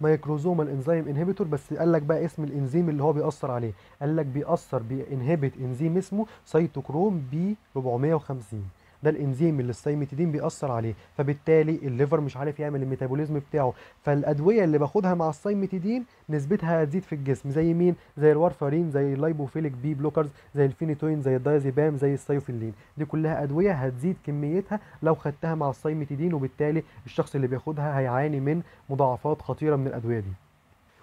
مايكروزومال انزيم انهبيتور بس قال لك بقى اسم الانزيم اللي هو بيأثر عليه قال لك بيأثر بينهبت انزيم اسمه سيتوكروم بي 450 ده الانزيم اللي السايميتيدين بيأثر عليه فبالتالي الليفر مش عارف يعمل الميتابوليزم بتاعه فالادويه اللي باخدها مع السايميتيدين نسبتها هتزيد في الجسم زي مين زي الوارفارين زي اللايبوفيليك بي بلوكرز زي الفينيتوين زي الدايزيبام زي السيوفيلين دي كلها ادويه هتزيد كميتها لو خدتها مع السايميتيدين وبالتالي الشخص اللي بياخدها هيعاني من مضاعفات خطيره من الادويه دي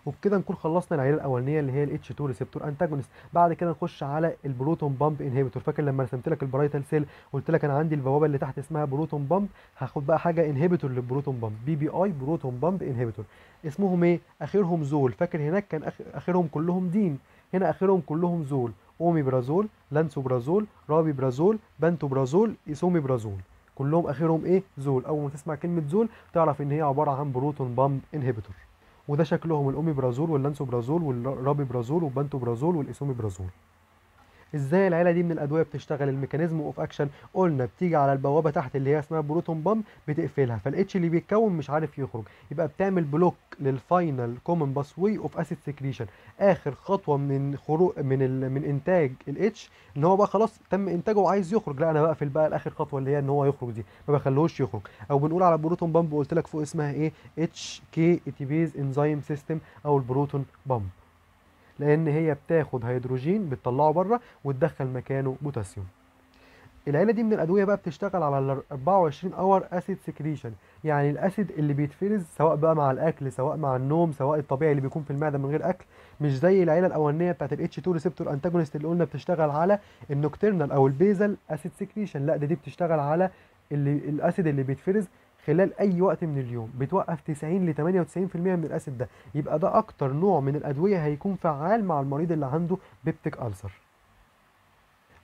وبكده نكون خلصنا العيله الاولانيه اللي هي الاتش 2 ريسبتور انتاجونست بعد كده نخش على البروتون بامب انهبيتور فاكر لما رسمت لك البرايتال سيل قلت لك انا عندي البوابه اللي تحت اسمها بروتون بامب هاخد بقى حاجه انهبيتور للبروتون بامب بي بي اي بروتون بامب انهبيتور اسمهم ايه اخرهم زول فاكر هناك كان اخرهم كلهم دين هنا اخرهم كلهم زول اومي برازول لانسوبرازول برازول ايسومي برازول كلهم اخرهم ايه زول اول ما تسمع كلمه زول تعرف ان هي عباره عن بروتون بامب انهبيتور وده شكلهم الامي برازول واللانسو برازول والرابي برازول وبانتو برازول والاسومي برازول ازاي العيله دي من الادويه بتشتغل الميكانيزم اوف اكشن قلنا بتيجي على البوابه تحت اللي هي اسمها بروتون بامب بتقفلها فالاتش اللي بيتكون مش عارف يخرج يبقى بتعمل بلوك للفاينل كومن باس واي اوف اسيد سكريشن اخر خطوه من خروج من ال... من انتاج الاتش ان هو بقى خلاص تم انتاجه وعايز يخرج لا انا بقفل بقى الاخر خطوه اللي هي ان هو يخرج دي ما بخلوش يخرج او بنقول على بروتون بامب قلت لك فوق اسمها ايه اتش كي اتيبيز انزيم سيستم او البروتون بامب لان هي بتاخد هيدروجين بتطلعه بره وتدخل مكانه بوتاسيوم العيله دي من الادويه بقى بتشتغل على ال 24 اور اسيد سكريشن يعني الاسيد اللي بيتفرز سواء بقى مع الاكل سواء مع النوم سواء الطبيعي اللي بيكون في المعده من غير اكل مش زي العيله الاولانيه بتاعت الاتش 2 ريسبتور انتاجونست اللي قلنا بتشتغل على النوكترنال او البيزل اسيد سكريشن لا ده دي بتشتغل على اللي الاسيد اللي بيتفرز خلال اي وقت من اليوم بتوقف 90 ل 98% من الاسيد ده يبقى ده اكتر نوع من الادويه هيكون فعال مع المريض اللي عنده بيبتيك السر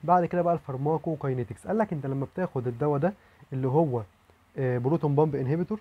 بعد كده بقى الفارماكو كاينيتكس قال لك انت لما بتاخد الدواء ده اللي هو آه، بروتون بامب انهبيتور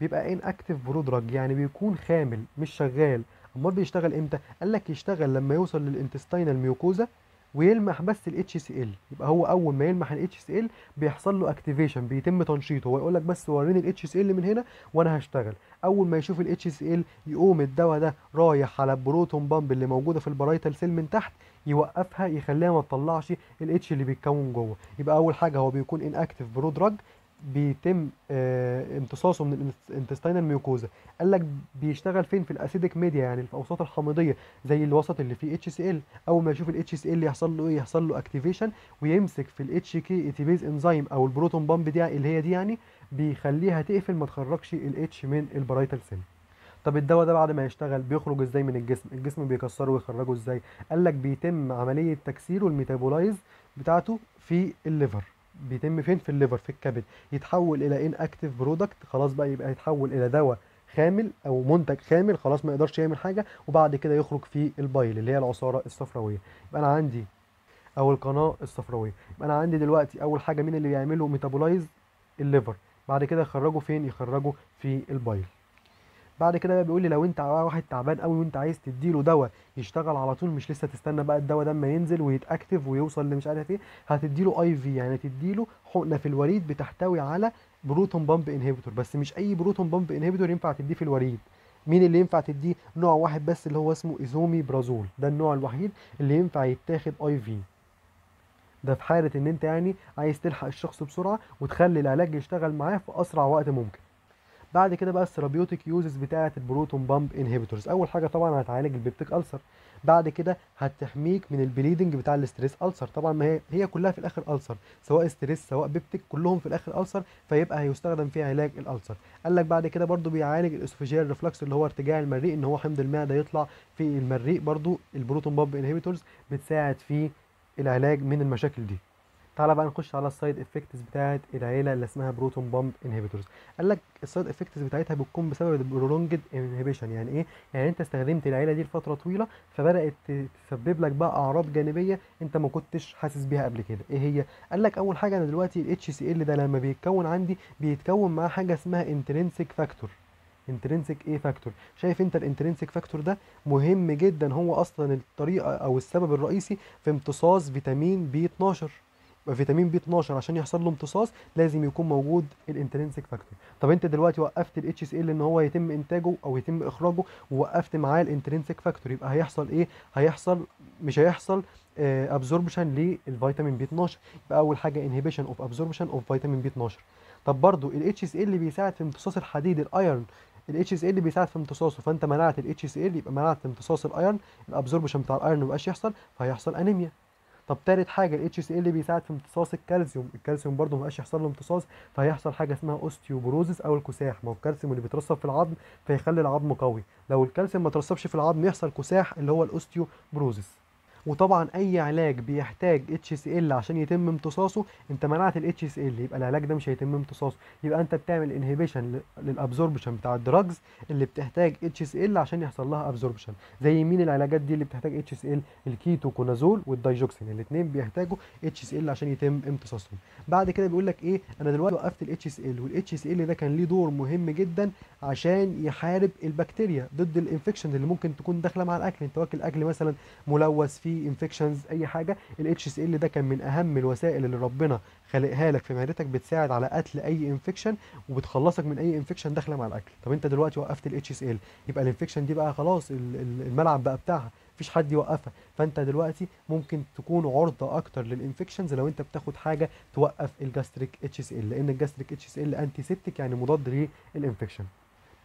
بيبقى ان اكتف برو دراج يعني بيكون خامل مش شغال امال بيشتغل امتى قال لك يشتغل لما يوصل للانتستاينال ميوكوزا ويلمح بس ال HCl يبقى هو اول ما يلمح ال HCl بيحصل له اكتيفيشن بيتم تنشيطه هو يقول لك بس وريني ال HCl من هنا وانا هشتغل اول ما يشوف ال HCl يقوم الدواء ده رايح على البروتون بامب اللي موجوده في البرايتال سيل من تحت يوقفها يخليها ما تطلعش ال اللي بيتكون جوه يبقى اول حاجه هو بيكون ان اكتف برو بيتم آه، امتصاصه من الانتستينال ميوكوزا قال لك بيشتغل فين في الاسيدك ميديا يعني في الاوساط الحامضيه زي الوسط اللي فيه اتش سي ال اول ما يشوف الاتش سي ال يحصل له ايه يحصل له اكتيفيشن ويمسك في الاتش كي بيز انزيم او البروتون بامب دي اللي هي دي يعني بيخليها تقفل ما تخرجش الاتش من البرايتال سيل طب الدواء ده بعد ما يشتغل بيخرج ازاي من الجسم الجسم بيكسره ويخرجه ازاي قال لك بيتم عمليه تكسيره الميتابولايز بتاعته في الليفر بيتم فين في الليفر في الكبد يتحول الى ان اكتف برودكت خلاص بقى يبقى يتحول الى دواء خامل او منتج خامل خلاص ما يقدرش يعمل حاجه وبعد كده يخرج في البايل اللي هي العصاره الصفراويه يبقى انا عندي او القناه الصفراويه يبقى انا عندي دلوقتي اول حاجه مين اللي بيعمله ميتابولايز الليفر بعد كده يخرجه فين يخرجه في البايل بعد كده بقى بيقول لي لو انت واحد تعبان قوي وانت عايز تديله دواء يشتغل على طول مش لسه تستنى بقى الدواء ده اما ينزل ويتاكتف ويوصل لمش عارف ايه هتديله اي في يعني تديله حقنه في الوريد بتحتوي على بروتون بامب انهبيتور بس مش اي بروتون بامب انهبيتور ينفع تديه في الوريد مين اللي ينفع تديه نوع واحد بس اللي هو اسمه ايزومي برازول ده النوع الوحيد اللي ينفع يتاخد اي في ده في حاله ان انت يعني عايز تلحق الشخص بسرعه وتخلي العلاج يشتغل معاه في اسرع وقت ممكن بعد كده بقى الثيرابيوتيك يوزز بتاعه البروتون بامب انهبيتورز اول حاجه طبعا هتعالج البيبتيك السر بعد كده هتحميك من البليدنج بتاع الاستريس السر طبعا ما هي هي كلها في الاخر السر سواء استريس سواء بيبتيك كلهم في الاخر السر فيبقى هيستخدم في علاج الالسر قال لك بعد كده برده بيعالج الاسوفيجيال ريفلكس اللي هو ارتجاع المريء ان هو حمض المعده يطلع في المريء برده البروتون بامب انهبيتورز بتساعد في العلاج من المشاكل دي تعالى بقى نخش على السايد افكتس بتاعه العيله اللي اسمها بروتون بامب انهبيتورز قال لك السايد افكتس بتاعتها بتكون بسبب البرولونجد انهبيشن يعني ايه يعني انت استخدمت العيله دي لفتره طويله فبدات تسبب لك بقى اعراض جانبيه انت ما كنتش حاسس بيها قبل كده ايه هي قال لك اول حاجه انا دلوقتي الاتش سي ال ده لما بيتكون عندي بيتكون معاه حاجه اسمها انترنسيك فاكتور انترنسيك ايه فاكتور شايف انت الانترنسيك فاكتور ده مهم جدا هو اصلا الطريقه او السبب الرئيسي في امتصاص فيتامين بي 12 فيتامين بي 12 عشان يحصل له امتصاص لازم يكون موجود الانترنسيك فاكتور طب انت دلوقتي وقفت الاتش اس ال ان هو يتم انتاجه او يتم اخراجه ووقفت معاه الانترنسيك فاكتور يبقى هيحصل ايه هيحصل مش هيحصل ابزوربشن للفيتامين بي 12 يبقى اول حاجه انهبيشن اوف ابزوربشن اوف فيتامين بي 12 طب برضو الاتش اس ال بيساعد في امتصاص الحديد الايرن الاتش اس ال بيساعد في امتصاصه فانت منعت الاتش اس ال يبقى منعت امتصاص الايرن الابزوربشن بتاع الايرن مبقاش يحصل فهيحصل انيميا طب تالت حاجه الاتش سي اللي بيساعد في امتصاص الكالسيوم الكالسيوم برده ما بقاش يحصل له امتصاص فهيحصل حاجه اسمها اوستيوبروزس او الكساح ما هو الكالسيوم اللي بيترسب في العظم فيخلي العظم قوي لو الكالسيوم ما ترسبش في العظم يحصل كساح اللي هو الاوستيوبروزس وطبعا اي علاج بيحتاج اتش سي ال عشان يتم امتصاصه انت منعت الاتش سي ال يبقى العلاج ده مش هيتم امتصاصه يبقى انت بتعمل انهبيشن للابزوربشن بتاع الدراجز اللي بتحتاج اتش سي ال عشان يحصل لها ابزوربشن زي مين العلاجات دي اللي بتحتاج اتش سي ال الكيتو كونازول والدايجوكسين الاثنين بيحتاجوا اتش سي ال عشان يتم امتصاصهم بعد كده بيقول لك ايه انا دلوقتي وقفت الاتش سي ال والاتش سي ال ده كان ليه دور مهم جدا عشان يحارب البكتيريا ضد الانفكشن اللي ممكن تكون داخله مع الاكل انت واكل اكل مثلا ملوث فيه انفكشنز اي حاجه الاتش سي ال ده كان من اهم الوسائل اللي ربنا خلقها لك في معدتك بتساعد على قتل اي انفكشن وبتخلصك من اي انفكشن داخله مع الاكل طب انت دلوقتي وقفت الاتش اس ال يبقى الانفكشن دي بقى خلاص الملعب بقى بتاعها مفيش حد يوقفها فانت دلوقتي ممكن تكون عرضه اكتر للانفكشنز لو انت بتاخد حاجه توقف الجاستريك اتش اس ال لان الجاستريك اتش اس ال انتيسيبتيك يعني مضاد للانفكشن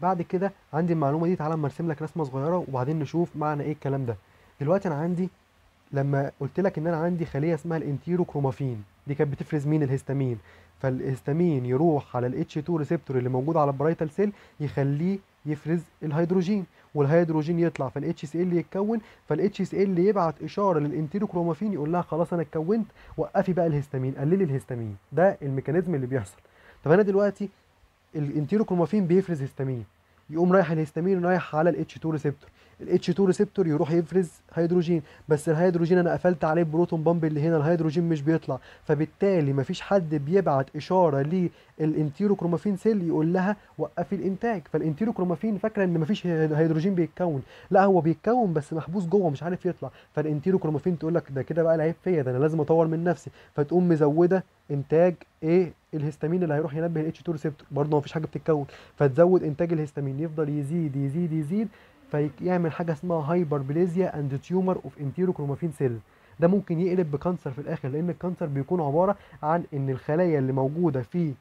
بعد كده عندي المعلومه دي تعالى اما ارسم لك رسمه صغيره وبعدين نشوف معنى ايه الكلام ده دلوقتي انا عندي لما قلت لك ان انا عندي خليه اسمها الانتيرو كرومافين دي كانت بتفرز مين الهستامين فالهستامين يروح على الاتش 2 ريسبتور اللي موجود على البرايتال سيل يخليه يفرز الهيدروجين والهيدروجين يطلع فالاتش سي ال يتكون فالاتش سي ال يبعت اشاره للانتيرو كرومافين يقول لها خلاص انا اتكونت وقفي بقى الهستامين قللي الهستامين ده الميكانيزم اللي بيحصل طب انا دلوقتي الانتيرو كرومافين بيفرز هستامين يقوم رايح الهستامين رايح على الاتش 2 ريسبتور الاتش 2 ريسبتور يروح يفرز هيدروجين بس الهيدروجين انا قفلت عليه بروتون بامب اللي هنا الهيدروجين مش بيطلع فبالتالي مفيش حد بيبعت اشاره للانتيروكرومافين سيل يقول لها وقفي الانتاج فالانتيروكرومافين فاكره ان مفيش هيدروجين بيتكون لا هو بيتكون بس محبوس جوه مش عارف يطلع فالانتيروكرومافين تقول لك ده كده بقى العيب فيا ده انا لازم اطور من نفسي فتقوم مزوده انتاج ايه الهستامين اللي هيروح ينبه الاتش 2 ريسبتور برضه ما فيش حاجه بتتكون فتزود انتاج الهستامين يفضل يزيد يزيد يزيد فيعمل حاجه اسمها بليزيا اند تيومر اوف انتيرو كروموفين سيل ده ممكن يقلب بكانسر في الاخر لان الكانسر بيكون عباره عن ان الخلايا اللي موجوده في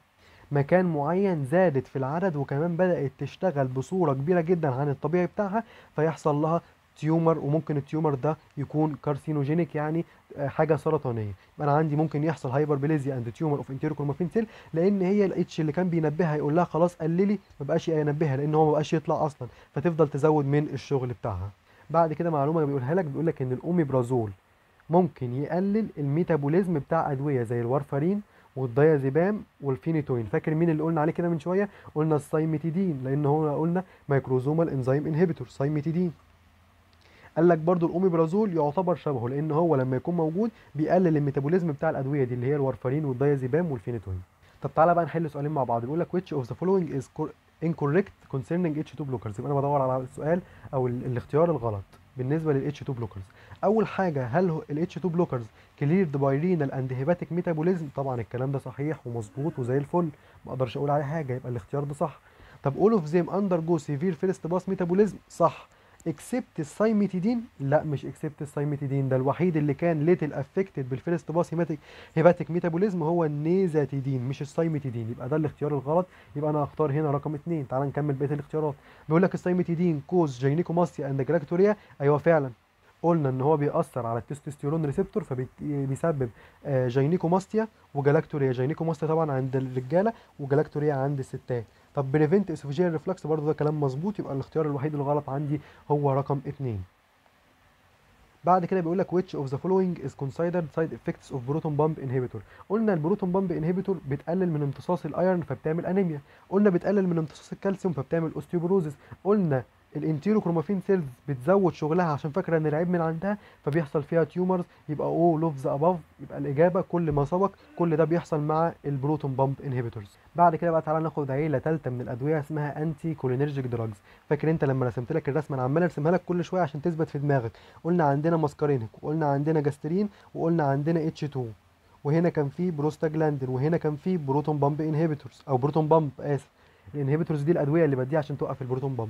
مكان معين زادت في العدد وكمان بدأت تشتغل بصورة كبيرة جدا عن الطبيعي بتاعها فيحصل لها تيومر وممكن التيومر ده يكون كارسينوجينيك يعني آه، حاجه سرطانيه يبقى انا عندي ممكن يحصل هايبربليزيا اند تيومر اوف انتيروكروماتين سيل لان هي الاتش اللي كان بينبهها يقول لها خلاص قللي ما بقاش ينبهها لان هو ما بقاش يطلع اصلا فتفضل تزود من الشغل بتاعها بعد كده معلومه بيقولها لك بيقول لك ان الاوميبرازول ممكن يقلل الميتابوليزم بتاع ادويه زي الوارفارين والديازيبام والفينيتوين فاكر مين اللي قلنا عليه كده من شويه قلنا السايميتيدين لان هو قلنا مايكروزومال انزيم انهبيتور سايميتيدين قال لك برضو الاوميبرازول يعتبر شبهه لان هو لما يكون موجود بيقلل الميتابوليزم بتاع الادويه دي اللي هي الورفرين والدايازيبام والفينيتوين طب تعالى بقى نحل سؤالين مع بعض بيقول لك which of the following is incorrect concerning H2 blockers يبقى انا بدور على السؤال او الاختيار الغلط بالنسبه لل H2 blockers اول حاجه هل ال H2 blockers cleared by renal and hepatic metabolism طبعا الكلام ده صحيح ومظبوط وزي الفل ما اقدرش اقول عليه حاجه يبقى الاختيار ده صح طب all of them undergo severe first pass metabolism صح اكسبت السايميتيدين لا مش اكسبت السايميتيدين ده الوحيد اللي كان ليتل افكتد بالفيرست باس هيماتيك هيباتيك ميتابوليزم هو النيزاتيدين مش السايميتيدين يبقى ده الاختيار الغلط يبقى انا هختار هنا رقم اثنين تعال نكمل بقيه الاختيارات بيقول لك السايميتيدين كوز جينيكوماستيا اند جلاكتوريا ايوه فعلا قلنا ان هو بيأثر على التستوستيرون ريسبتور فبيسبب جينيكوماستيا آه، وجلاكتوريا جينيكوماستيا طبعا عند الرجاله وجلاكتوريا عند الستات طب بريفنت اسوفيجيال ريفلكس برضه ده كلام مظبوط يبقى الاختيار الوحيد الغلط عندي هو رقم اثنين بعد كده بيقول لك which of the following is considered side effects of proton pump inhibitor قلنا البروتون بامب انهبيتور بتقلل من امتصاص الايرن فبتعمل انيميا قلنا بتقلل من امتصاص الكالسيوم فبتعمل اوستيوبروزيس قلنا الانتيرو كروموفين سيلز بتزود شغلها عشان فاكره ان العيب من عندها فبيحصل فيها تيومرز يبقى او لوفز اباف يبقى الاجابه كل ما سبق كل ده بيحصل مع البروتون بامب انهبيتورز بعد كده بقى تعالى ناخد عيله ثالثه من الادويه اسمها انتي كولينرجيك دراجز فاكر انت لما رسمت لك الرسمه انا عمال ارسمها لك كل شويه عشان تثبت في دماغك قلنا عندنا ماسكارينك وقلنا عندنا جاسترين وقلنا عندنا اتش 2 وهنا كان في بروستاجلاندين وهنا كان في بروتون بامب انهبيتورز او بروتون بامب اسف الانهبيتورز دي الادويه اللي بديها عشان توقف البروتون بامب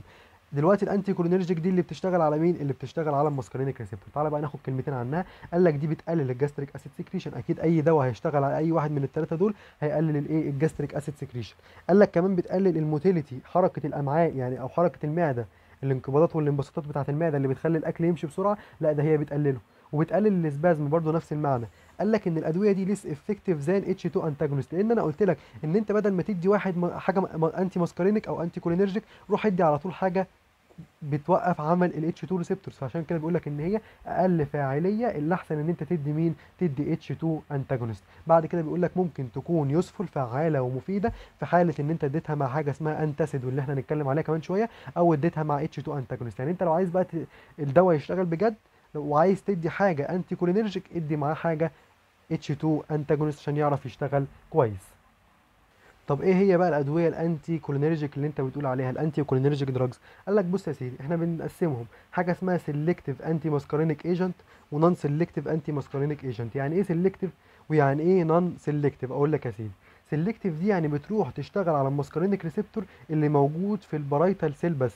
دلوقتي الانتي كولينرجيك دي اللي بتشتغل على مين اللي بتشتغل على المسكرينيك ريسبتور تعالى بقى ناخد كلمتين عنها قال لك دي بتقلل الجاستريك اسيد سكريشن اكيد اي دواء هيشتغل على اي واحد من الثلاثه دول هيقلل الايه الجاستريك اسيد سكريشن قال لك كمان بتقلل الموتيليتي حركه الامعاء يعني او حركه المعده الانقباضات والانبساطات بتاعه المعده اللي بتخلي الاكل يمشي بسرعه لا ده هي بتقلله وبتقلل الاسبازم برضه نفس المعنى قال لك ان الادويه دي ليس افكتيف زي الاتش 2 انتاجونست لان انا قلت لك ان انت بدل ما تدي واحد حاجه انتي ماسكارينيك او انتي كولينرجيك روح ادي على طول حاجه بتوقف عمل ال H2 ريسبتورز فعشان كده بيقول لك ان هي اقل فاعليه اللي احسن ان انت تدي مين تدي H2 انتاجونست بعد كده بيقول لك ممكن تكون يوسفول فعاله ومفيده في حاله ان انت اديتها مع حاجه اسمها انتاسيد واللي احنا هنتكلم عليها كمان شويه او اديتها مع H2 انتاجونست يعني انت لو عايز بقى الدواء يشتغل بجد لو عايز تدي حاجه انتي كولينرجيك ادي معاه حاجه H2 انتاجونست عشان يعرف يشتغل كويس طب ايه هي بقى الادويه الانتي كولينرجيك اللي انت بتقول عليها الانتي كولينرجيك دراجز قال لك بص يا سيدي احنا بنقسمهم حاجه اسمها سيلكتيف انتي ماسكارينيك ايجنت ونون سيلكتيف انتي ماسكارينيك ايجنت يعني ايه سيلكتيف ويعني ايه نون سيلكتيف اقول لك يا سيدي سيلكتيف دي يعني بتروح تشتغل على الماسكارينيك ريسبتور اللي موجود في البرايتال سيل بس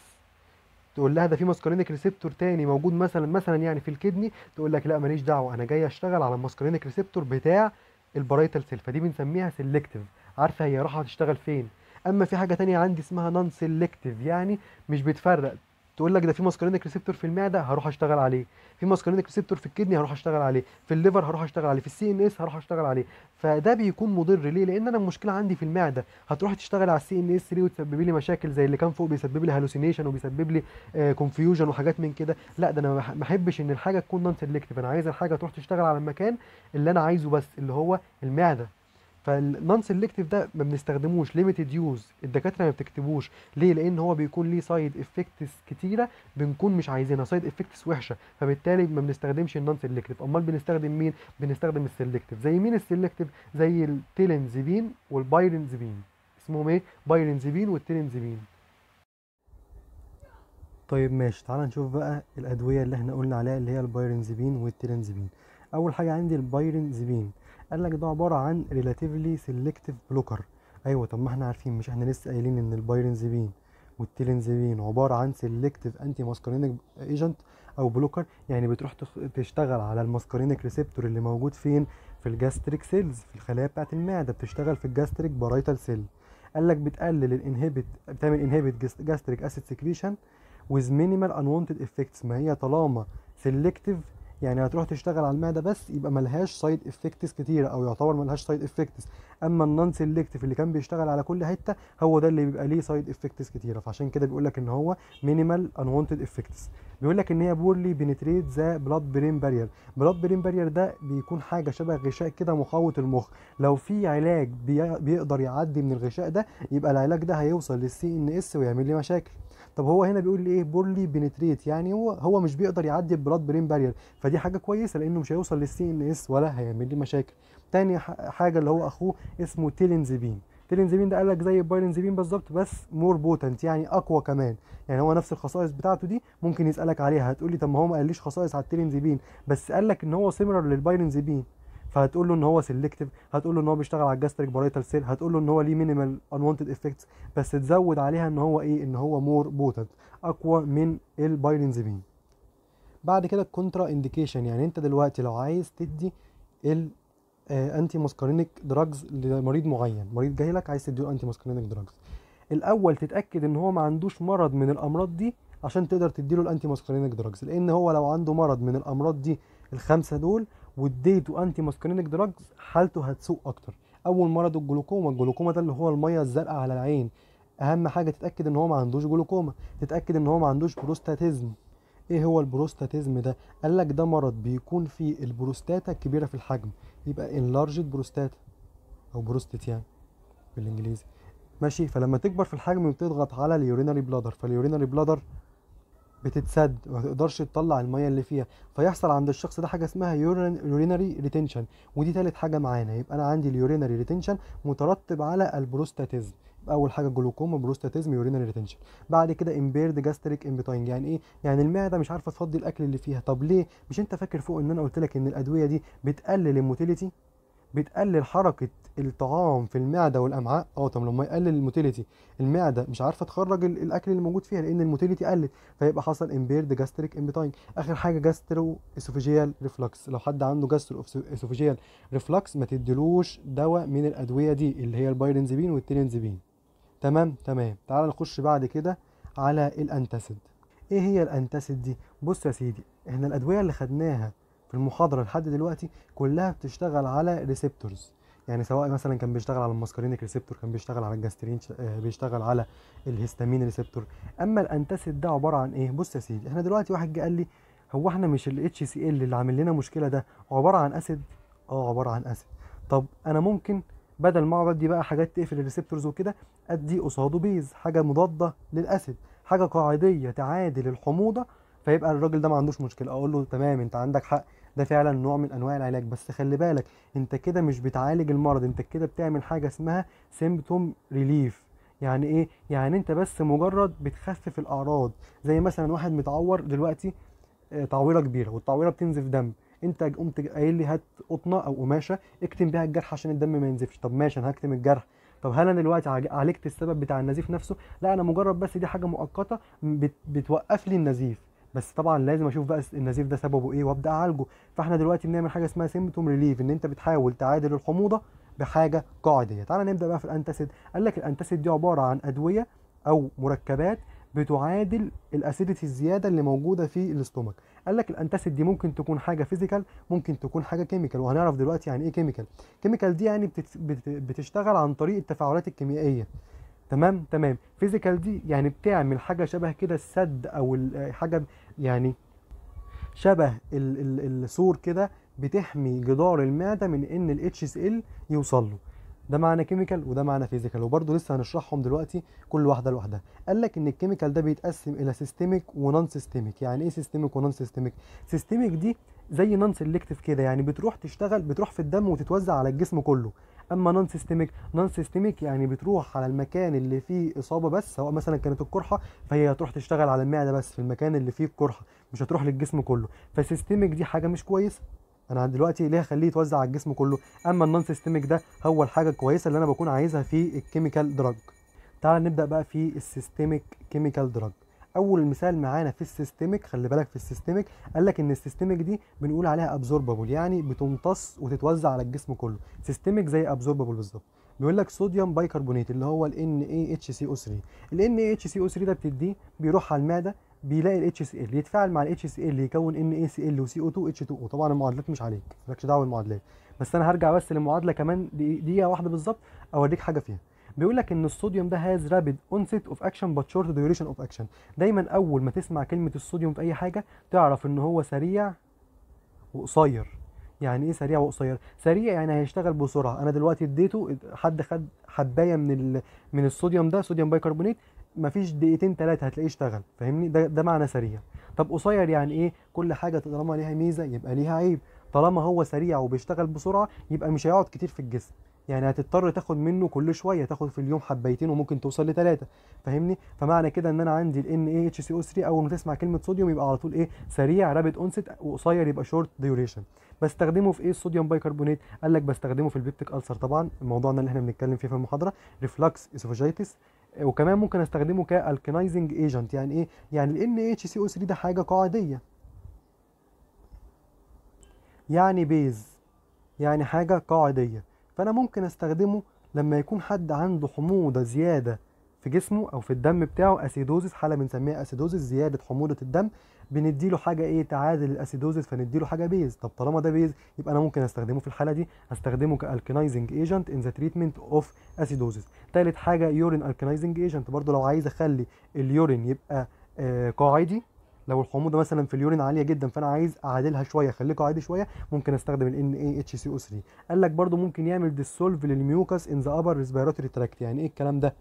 تقول لها ده في ماسكارينيك ريسبتور تاني موجود مثلا مثلا يعني في الكدني تقول لك لا ماليش دعوه انا جاي اشتغل على الماسكارينيك ريسبتور بتاع البرايتال سيل فدي بنسميها سيلكتيف عارفه هي رايحه هتشتغل فين اما في حاجه تانية عندي اسمها نون سيلكتيف يعني مش بتفرق تقول لك ده في ماسكارينيك ريسبتور في المعده هروح اشتغل عليه في ماسكارينيك ريسبتور في الكدني هروح اشتغل عليه في الليفر هروح اشتغل عليه في السي ان اس هروح اشتغل عليه فده بيكون مضر ليه لان انا المشكله عندي في المعده هتروح تشتغل على السي ان اس ليه وتسبب لي مشاكل زي اللي كان فوق بيسبب لي هلوسينيشن وبيسبب لي كونفيوجن آه، وحاجات من كده لا ده انا ما احبش ان الحاجه تكون نون سيلكتيف انا عايز الحاجه تروح تشتغل على المكان اللي انا عايزه بس اللي هو المعده فالنون سيلكتيف ده ما بنستخدموش ليميتد يوز الدكاتره ما بتكتبوش ليه لان هو بيكون ليه سايد افكتس كتيره بنكون مش عايزينها سايد افكتس وحشه فبالتالي ما بنستخدمش النون سيلكتيف امال بنستخدم مين بنستخدم السيلكتيف زي مين السيلكتيف زي التيلينزيبين والبايرنزيبين اسمهم ايه بايرنزيبين والتيلينزيبين طيب ماشي تعال نشوف بقى الادويه اللي احنا قلنا عليها اللي هي البايرنزيبين والتيلينزيبين اول حاجه عندي البايرنزيبين قال لك ده عباره عن ريلاتيفلي سيلكتيف بلوكر ايوه طب ما احنا عارفين مش احنا لسه قايلين ان البايرنزبين والتيلنزبين عباره عن سيلكتيف انتي ماسكارينيك ايجنت او بلوكر يعني بتروح تشتغل على الماسكارينيك ريسبتور اللي موجود فين في الجاستريك سيلز في الخلايا بتاعه المعده بتشتغل في الجاستريك بارايتال سيل قال لك بتقلل الانهبت بتعمل انهبت جاستريك اسيد سكريشن with minimal unwanted effects ما هي طالما سيلكتيف يعني هتروح تشتغل على المعده بس يبقى ملهاش سايد افكتس كتيره او يعتبر ملهاش سايد افكتس اما النون سيلكتيف اللي كان بيشتغل على كل حته هو ده اللي بيبقى ليه سايد افكتس كتيره فعشان كده بيقول لك ان هو مينيمال ان وونتد افكتس بيقول لك ان هي بورلي بنتريت ذا بلاد برين بارير بلاد برين بارير ده بيكون حاجه شبه غشاء كده محوط المخ لو في علاج بيقدر يعدي من الغشاء ده يبقى العلاج ده هيوصل للسي ان اس ويعمل لي مشاكل طب هو هنا بيقول لي ايه بورلي بنتريت يعني هو هو مش بيقدر يعدي البلاد برين بارير فدي حاجه كويسه لانه مش هيوصل للسي ان اس ولا هيعمل لي مشاكل تاني حاجه اللي هو اخوه اسمه تيلينزبين تيلينزبين ده قال لك زي البايلينزيبين بالظبط بس مور بوتنت يعني اقوى كمان يعني هو نفس الخصائص بتاعته دي ممكن يسالك عليها هتقول لي طب ما هو ما قاليش خصائص على التيلينزبين بس قال لك ان هو سيميلر للبايلينزبين فهتقول له ان هو سيلكتيف هتقول له ان هو بيشتغل على الجاستريك بارايتال سيل هتقول له ان هو ليه مينيمال انوانتد افكتس بس تزود عليها ان هو ايه ان هو مور بوتنت اقوى من البايرنزيبين بعد كده الكونترا انديكيشن يعني انت دلوقتي لو عايز تدي ال انتي ماسكارينيك دراجز لمريض معين مريض جاي لك عايز تديله انتي ماسكارينيك دراجز الاول تتاكد ان هو ما عندوش مرض من الامراض دي عشان تقدر تديله الانتي ماسكارينيك دراجز لان هو لو عنده مرض من الامراض دي الخمسه دول واديته انتي ماسكرينيك دراجز حالته هتسوء اكتر اول مرض الجلوكوما الجلوكوما ده اللي هو الميه الزرقاء على العين اهم حاجه تتاكد ان هو ما عندوش جلوكوما تتاكد ان هو ما عندوش بروستاتيزم ايه هو البروستاتيزم ده قال لك ده مرض بيكون فيه البروستاتا كبيره في الحجم يبقى انلارجد بروستاتا او بروستيت يعني بالانجليزي ماشي فلما تكبر في الحجم بتضغط على اليورينري بلادر فاليورينري بلادر بتتسد وما تقدرش تطلع الميه اللي فيها فيحصل عند الشخص ده حاجه اسمها يورينري ريتنشن ودي تالت حاجه معانا يبقى انا عندي اليورينري ريتنشن مترتب على البروستاتيزم اول حاجه جلوكوما بروستاتيزم يورينري ريتنشن بعد كده امبيرد جاستريك امبيتاينج يعني ايه يعني المعده مش عارفه تفضي الاكل اللي فيها طب ليه مش انت فاكر فوق ان انا قلت لك ان الادويه دي بتقلل الموتيليتي بتقلل حركه الطعام في المعده والامعاء اه طب لما يقلل الموتيليتي المعده مش عارفه تخرج الاكل اللي موجود فيها لان الموتيليتي قلت فيبقى حصل امبيرد جاستريك امبيتاين اخر حاجه جاسترو اسوفيجيال ريفلكس لو حد عنده جاسترو اسوفيجيال ريفلكس ما تديلوش دواء من الادويه دي اللي هي البايرنزبين والتيرنزبين تمام تمام تعال نخش بعد كده على الانتاسيد ايه هي الانتاسيد دي بص يا سيدي احنا الادويه اللي خدناها في المحاضره لحد دلوقتي كلها بتشتغل على ريسبتورز يعني سواء مثلا كان بيشتغل على الماسكارينيك ريسبتور كان بيشتغل على الجاسترين آه، بيشتغل على الهستامين ريسبتور اما الانتاسيد ده عباره عن ايه بص يا سيدي احنا دلوقتي واحد جه قال لي هو احنا مش الاتش سي ال اللي عامل لنا مشكله ده عباره عن اسيد اه عباره عن اسيد طب انا ممكن بدل ما اقعد ادي بقى حاجات تقفل الريسبتورز وكده ادي قصاده بيز حاجه مضاده للاسيد حاجه قاعديه تعادل الحموضه فيبقى الراجل ده ما عندوش مشكله اقول له تمام انت عندك حق ده فعلا نوع من انواع العلاج بس خلي بالك انت كده مش بتعالج المرض انت كده بتعمل حاجه اسمها سيمبتوم ريليف يعني ايه يعني انت بس مجرد بتخفف الاعراض زي مثلا واحد متعور دلوقتي آه، تعويره كبيره والتعويره بتنزف دم انت قمت قايل لي هات قطنه او قماشه اكتم بيها الجرح عشان الدم ما ينزفش طب ماشي انا هكتم الجرح طب هل انا دلوقتي عالجت السبب بتاع النزيف نفسه لا انا مجرد بس دي حاجه مؤقته بتوقف لي النزيف بس طبعا لازم اشوف بقى النزيف ده سببه ايه وابدا اعالجه فاحنا دلوقتي بنعمل حاجه اسمها سيمبتوم ريليف ان انت بتحاول تعادل الحموضه بحاجه قاعديه تعال نبدا بقى في الانتاسيد قال لك الانتاسيد دي عباره عن ادويه او مركبات بتعادل الاسيدتي الزياده اللي موجوده في الاستومك قال لك الانتاسيد دي ممكن تكون حاجه فيزيكال ممكن تكون حاجه كيميكال وهنعرف دلوقتي يعني ايه كيميكال كيميكال دي يعني بتشتغل عن طريق التفاعلات الكيميائيه تمام تمام فيزيكال دي يعني بتعمل حاجه شبه كده السد او حاجه يعني شبه السور كده بتحمي جدار المعده من ان الاتش اس ال يوصل له ده معنى كيميكال وده معنى فيزيكال وبرده لسه هنشرحهم دلوقتي كل واحده لوحدها قال لك ان الكيميكال ده بيتقسم الى سيستميك ونون سيستميك يعني ايه سيستميك ونون سيستميك سيستميك دي زي نون سيلكتيف كده يعني بتروح تشتغل بتروح في الدم وتتوزع على الجسم كله اما نون سيستميك نون سيستميك يعني بتروح على المكان اللي فيه اصابه بس سواء مثلا كانت القرحه فهي هتروح تشتغل على المعده بس في المكان اللي فيه القرحه مش هتروح للجسم كله فسيستميك دي حاجه مش كويسه انا دلوقتي ليه هخليه يتوزع على الجسم كله اما النون سيستميك ده هو الحاجه الكويسه اللي انا بكون عايزها في الكيميكال دراج تعال نبدا بقى في السيستميك كيميكال دراج اول مثال معانا في السيستميك خلي بالك في السيستميك قال لك ان السيستميك دي بنقول عليها ابزوربابل يعني بتمتص وتتوزع على الجسم كله سيستميك زي ابزوربابل بالظبط بيقول لك صوديوم بايكربونات اللي هو ال NaHCO3 ال NaHCO3 ده بتديه بيروح على المعده بيلاقي ال HCl يتفاعل مع ال HCl يكون NaCl وسي او 2 h H2O طبعا المعادلات مش عليك مالكش دعوه بالمعادلات بس انا هرجع بس للمعادله كمان دقيقه واحده بالظبط اوريك حاجه فيها بيقول لك ان الصوديوم ده هاز رابيد اونست اوف اكشن بات شورت ديوريشن اوف اكشن دايما اول ما تسمع كلمه الصوديوم في اي حاجه تعرف ان هو سريع وقصير يعني ايه سريع وقصير سريع يعني هيشتغل بسرعه انا دلوقتي اديته حد خد حبايه من ال... من الصوديوم ده صوديوم بايكربونات مفيش دقيقتين ثلاثه هتلاقيه اشتغل فاهمني ده ده معنى سريع طب قصير يعني ايه كل حاجه طالما ليها ميزه يبقى ليها عيب طالما هو سريع وبيشتغل بسرعه يبقى مش هيقعد كتير في الجسم يعني هتضطر تاخد منه كل شويه تاخد في اليوم حبيتين وممكن توصل لثلاثه فاهمني فمعنى كده ان انا عندي الان اي اتش سي او 3 اول ما تسمع كلمه صوديوم يبقى على طول ايه سريع رابيد اونست وقصير يبقى شورت ديوريشن بستخدمه في ايه الصوديوم بايكربونات قال لك بستخدمه في البيبتيك السر طبعا موضوعنا اللي احنا بنتكلم فيه في المحاضره ريفلكس اسوفاجيتس وكمان ممكن استخدمه كالكنايزنج ايجنت يعني ايه يعني الان اتش سي او 3 ده حاجه قاعديه يعني بيز يعني حاجه قاعديه فأنا ممكن أستخدمه لما يكون حد عنده حموضة زيادة في جسمه أو في الدم بتاعه أسيدوزيس حالة بنسميها أسيدوزيس زيادة حموضة الدم بندي له حاجة إيه تعادل الأسيدوزيس له حاجة بيز طب طالما ده بيز يبقى أنا ممكن أستخدمه في الحالة دي أستخدمه كالكنايزنج ايجنت إن ذا تريتمنت أوف أسيدوزيس ثالث حاجة يورين الكنايزنج ايجنت برضه لو عايز أخلي اليورين يبقى آه، قاعدي لو الحموضه مثلا في اليورين عاليه جدا فانا عايز اعادلها شويه خليكوا عادي شويه ممكن استخدم ال NaHCO3 قال لك برده ممكن يعمل ديسولف للميوكس ان ذا ابر ريسبيراتوري تراكت يعني ايه الكلام ده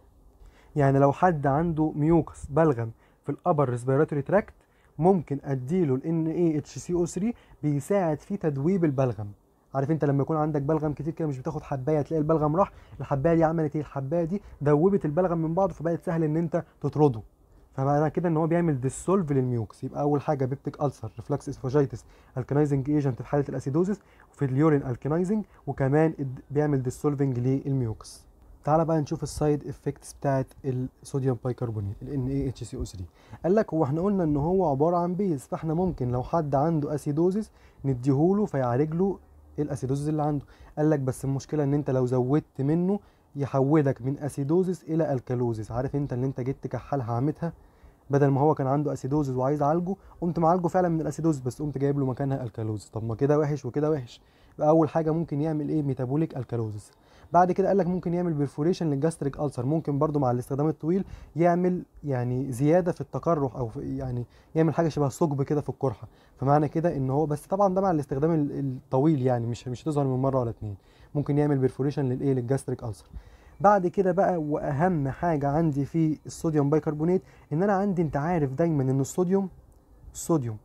يعني لو حد عنده ميوكس بلغم في الابر ريسبيراتوري تراكت ممكن اديله ال NaHCO3 بيساعد في تدويب البلغم عارف انت لما يكون عندك بلغم كتير كده مش بتاخد حبايه تلاقي البلغم راح الحبايه دي عملت ايه الحبايه دي دوبت البلغم من بعضه فبقت سهل ان انت تطرده فبقى كده ان هو بيعمل ديسولف للميوكس يبقى اول حاجه بيبتيك السر ريفلكس اسفاجيتس الكنايزنج ايجنت في حاله الاسيدوزس وفي اليورين الكنايزنج وكمان بيعمل ديسولفنج للميوكس تعالى بقى نشوف السايد افكتس بتاعت الصوديوم بايكربونيت ال او 3 قال لك هو احنا قلنا ان هو عباره عن بيز فاحنا ممكن لو حد عنده اسيدوزس نديهوله فيعالج له الاسيدوزس اللي عنده قال لك بس المشكله ان انت لو زودت منه يحولك من اسيدوزس الى الكالوزس عارف انت اللي انت جيت تكحلها عامتها بدل ما هو كان عنده اسيدوزز وعايز اعالجه قمت معالجه فعلا من الاسيدوز بس قمت جايب له مكانها الكالوز طب ما كده وحش وكده وحش يبقى اول حاجه ممكن يعمل ايه ميتابوليك الكالوز بعد كده قال لك ممكن يعمل بيرفوريشن للجاستريك ألسر ممكن برضو مع الاستخدام الطويل يعمل يعني زياده في التقرح او في يعني يعمل حاجه شبه ثقب كده في القرحه فمعنى كده ان هو بس طبعا ده مع الاستخدام الطويل يعني مش مش هتظهر من مره ولا اتنين ممكن يعمل بيرفوريشن للايه للجاستريك ألسر بعد كده بقى واهم حاجه عندي في الصوديوم بايكربونات ان انا عندي انت عارف دايما ان الصوديوم الصوديوم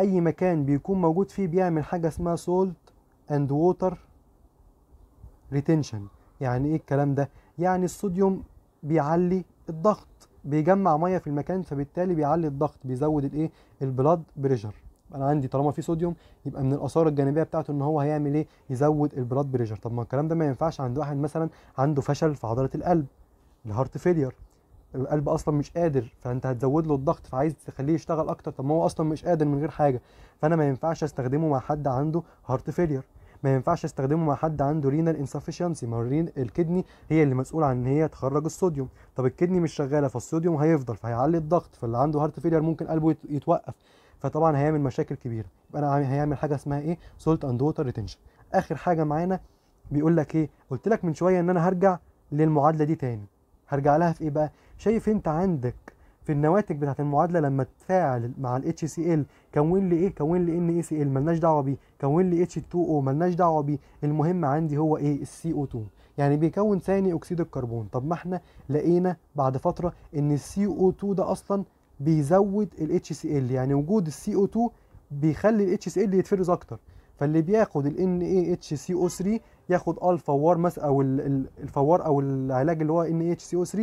اي مكان بيكون موجود فيه بيعمل حاجه اسمها سولت اند ووتر ريتنشن يعني ايه الكلام ده يعني الصوديوم بيعلي الضغط بيجمع ميه في المكان فبالتالي بيعلي الضغط بيزود الايه البلاد بريشر انا عندي طالما في صوديوم يبقى من الاثار الجانبيه بتاعته ان هو هيعمل ايه يزود البلاد بريشر طب ما الكلام ده ما ينفعش عند واحد مثلا عنده فشل في عضله القلب الهارت فيلير القلب اصلا مش قادر فانت هتزود له الضغط فعايز تخليه يشتغل اكتر طب ما هو اصلا مش قادر من غير حاجه فانا ما ينفعش استخدمه مع حد عنده هارت فيلير ما ينفعش استخدمه مع حد عنده رينال انسفشنسي ما الكدني هي اللي مسؤوله عن ان هي تخرج الصوديوم طب الكدني مش شغاله فالصوديوم هيفضل فهيعلي الضغط فاللي عنده هارت فيلير ممكن قلبه يتوقف فطبعا هيعمل مشاكل كبيره يبقى انا هيعمل حاجه اسمها ايه سولت اند ووتر ريتنشن اخر حاجه معانا بيقول لك ايه قلت لك من شويه ان انا هرجع للمعادله دي تاني هرجع لها في ايه بقى شايف انت عندك في النواتج بتاعت المعادله لما تفاعل مع ال HCl كون لي ايه كون لي ان اي سي ال ملناش دعوه بيه كون لي H2O ملناش دعوه بيه المهم عندي هو ايه السي او 2 يعني بيكون ثاني اكسيد الكربون طب ما احنا لقينا بعد فتره ان السي او 2 ده اصلا بيزود ال HCl يعني وجود ال CO2 بيخلي ال HCl يتفرز اكتر فاللي بياخد ال NaHCO3 ياخد الفوار مثلا او الفوار او العلاج اللي هو NaHCO3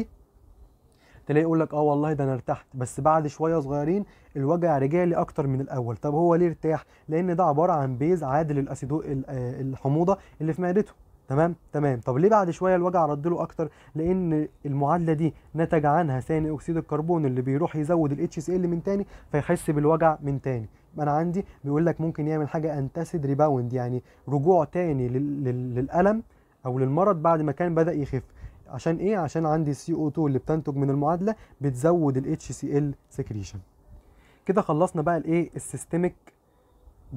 تلاقيه يقول لك اه والله ده انا ارتحت بس بعد شويه صغيرين الوجع رجع لي اكتر من الاول طب هو ليه ارتاح لان ده عباره عن بيز عادل الاسيدو آه، الحموضه اللي في معدته تمام تمام طب ليه بعد شويه الوجع رد له اكتر لان المعادله دي نتج عنها ثاني اكسيد الكربون اللي بيروح يزود الاتش سي ال من تاني فيحس بالوجع من تاني انا عندي بيقول لك ممكن يعمل حاجه انتسد ريباوند يعني رجوع تاني للالم او للمرض بعد ما كان بدا يخف عشان ايه عشان عندي السي او 2 اللي بتنتج من المعادله بتزود الاتش سي ال سكريشن كده خلصنا بقى الايه السيستميك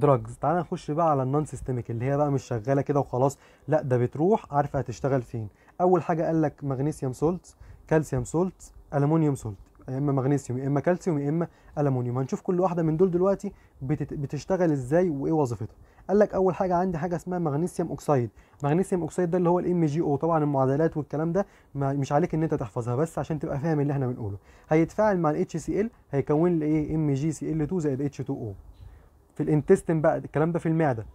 دراجز تعالى نخش بقى على النون سيستميك اللي هي بقى مش شغاله كده وخلاص لا ده بتروح عارفه هتشتغل فين اول حاجه قال لك مغنيسيوم سولت كالسيوم سولت المونيوم سولت يا اما مغنيسيوم يا اما كالسيوم يا اما المونيوم هنشوف كل واحده من دول دلوقتي بتت... بتشتغل ازاي وايه وظيفتها قال لك اول حاجه عندي حاجه اسمها مغنيسيوم اوكسيد مغنيسيوم اوكسيد ده اللي هو الام جي او طبعا المعادلات والكلام ده ما مش عليك ان انت تحفظها بس عشان تبقى فاهم اللي احنا بنقوله هيتفاعل مع الاتش سي ال هيكون لي ايه ام جي سي ال 2 زائد اتش 2 او في الانتستين بقى الكلام ده في المعده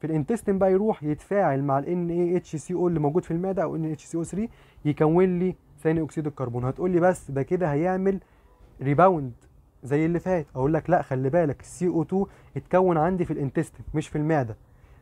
في الانتستين بقى يروح يتفاعل مع ان اي اتش سي او اللي موجود في المعده او ان اتش سي او 3 يكون لي ثاني اكسيد الكربون هتقول لي بس ده كده هيعمل ريباوند زي اللي فات اقول لك لا خلي بالك السي او 2 اتكون عندي في الانتستين مش في المعده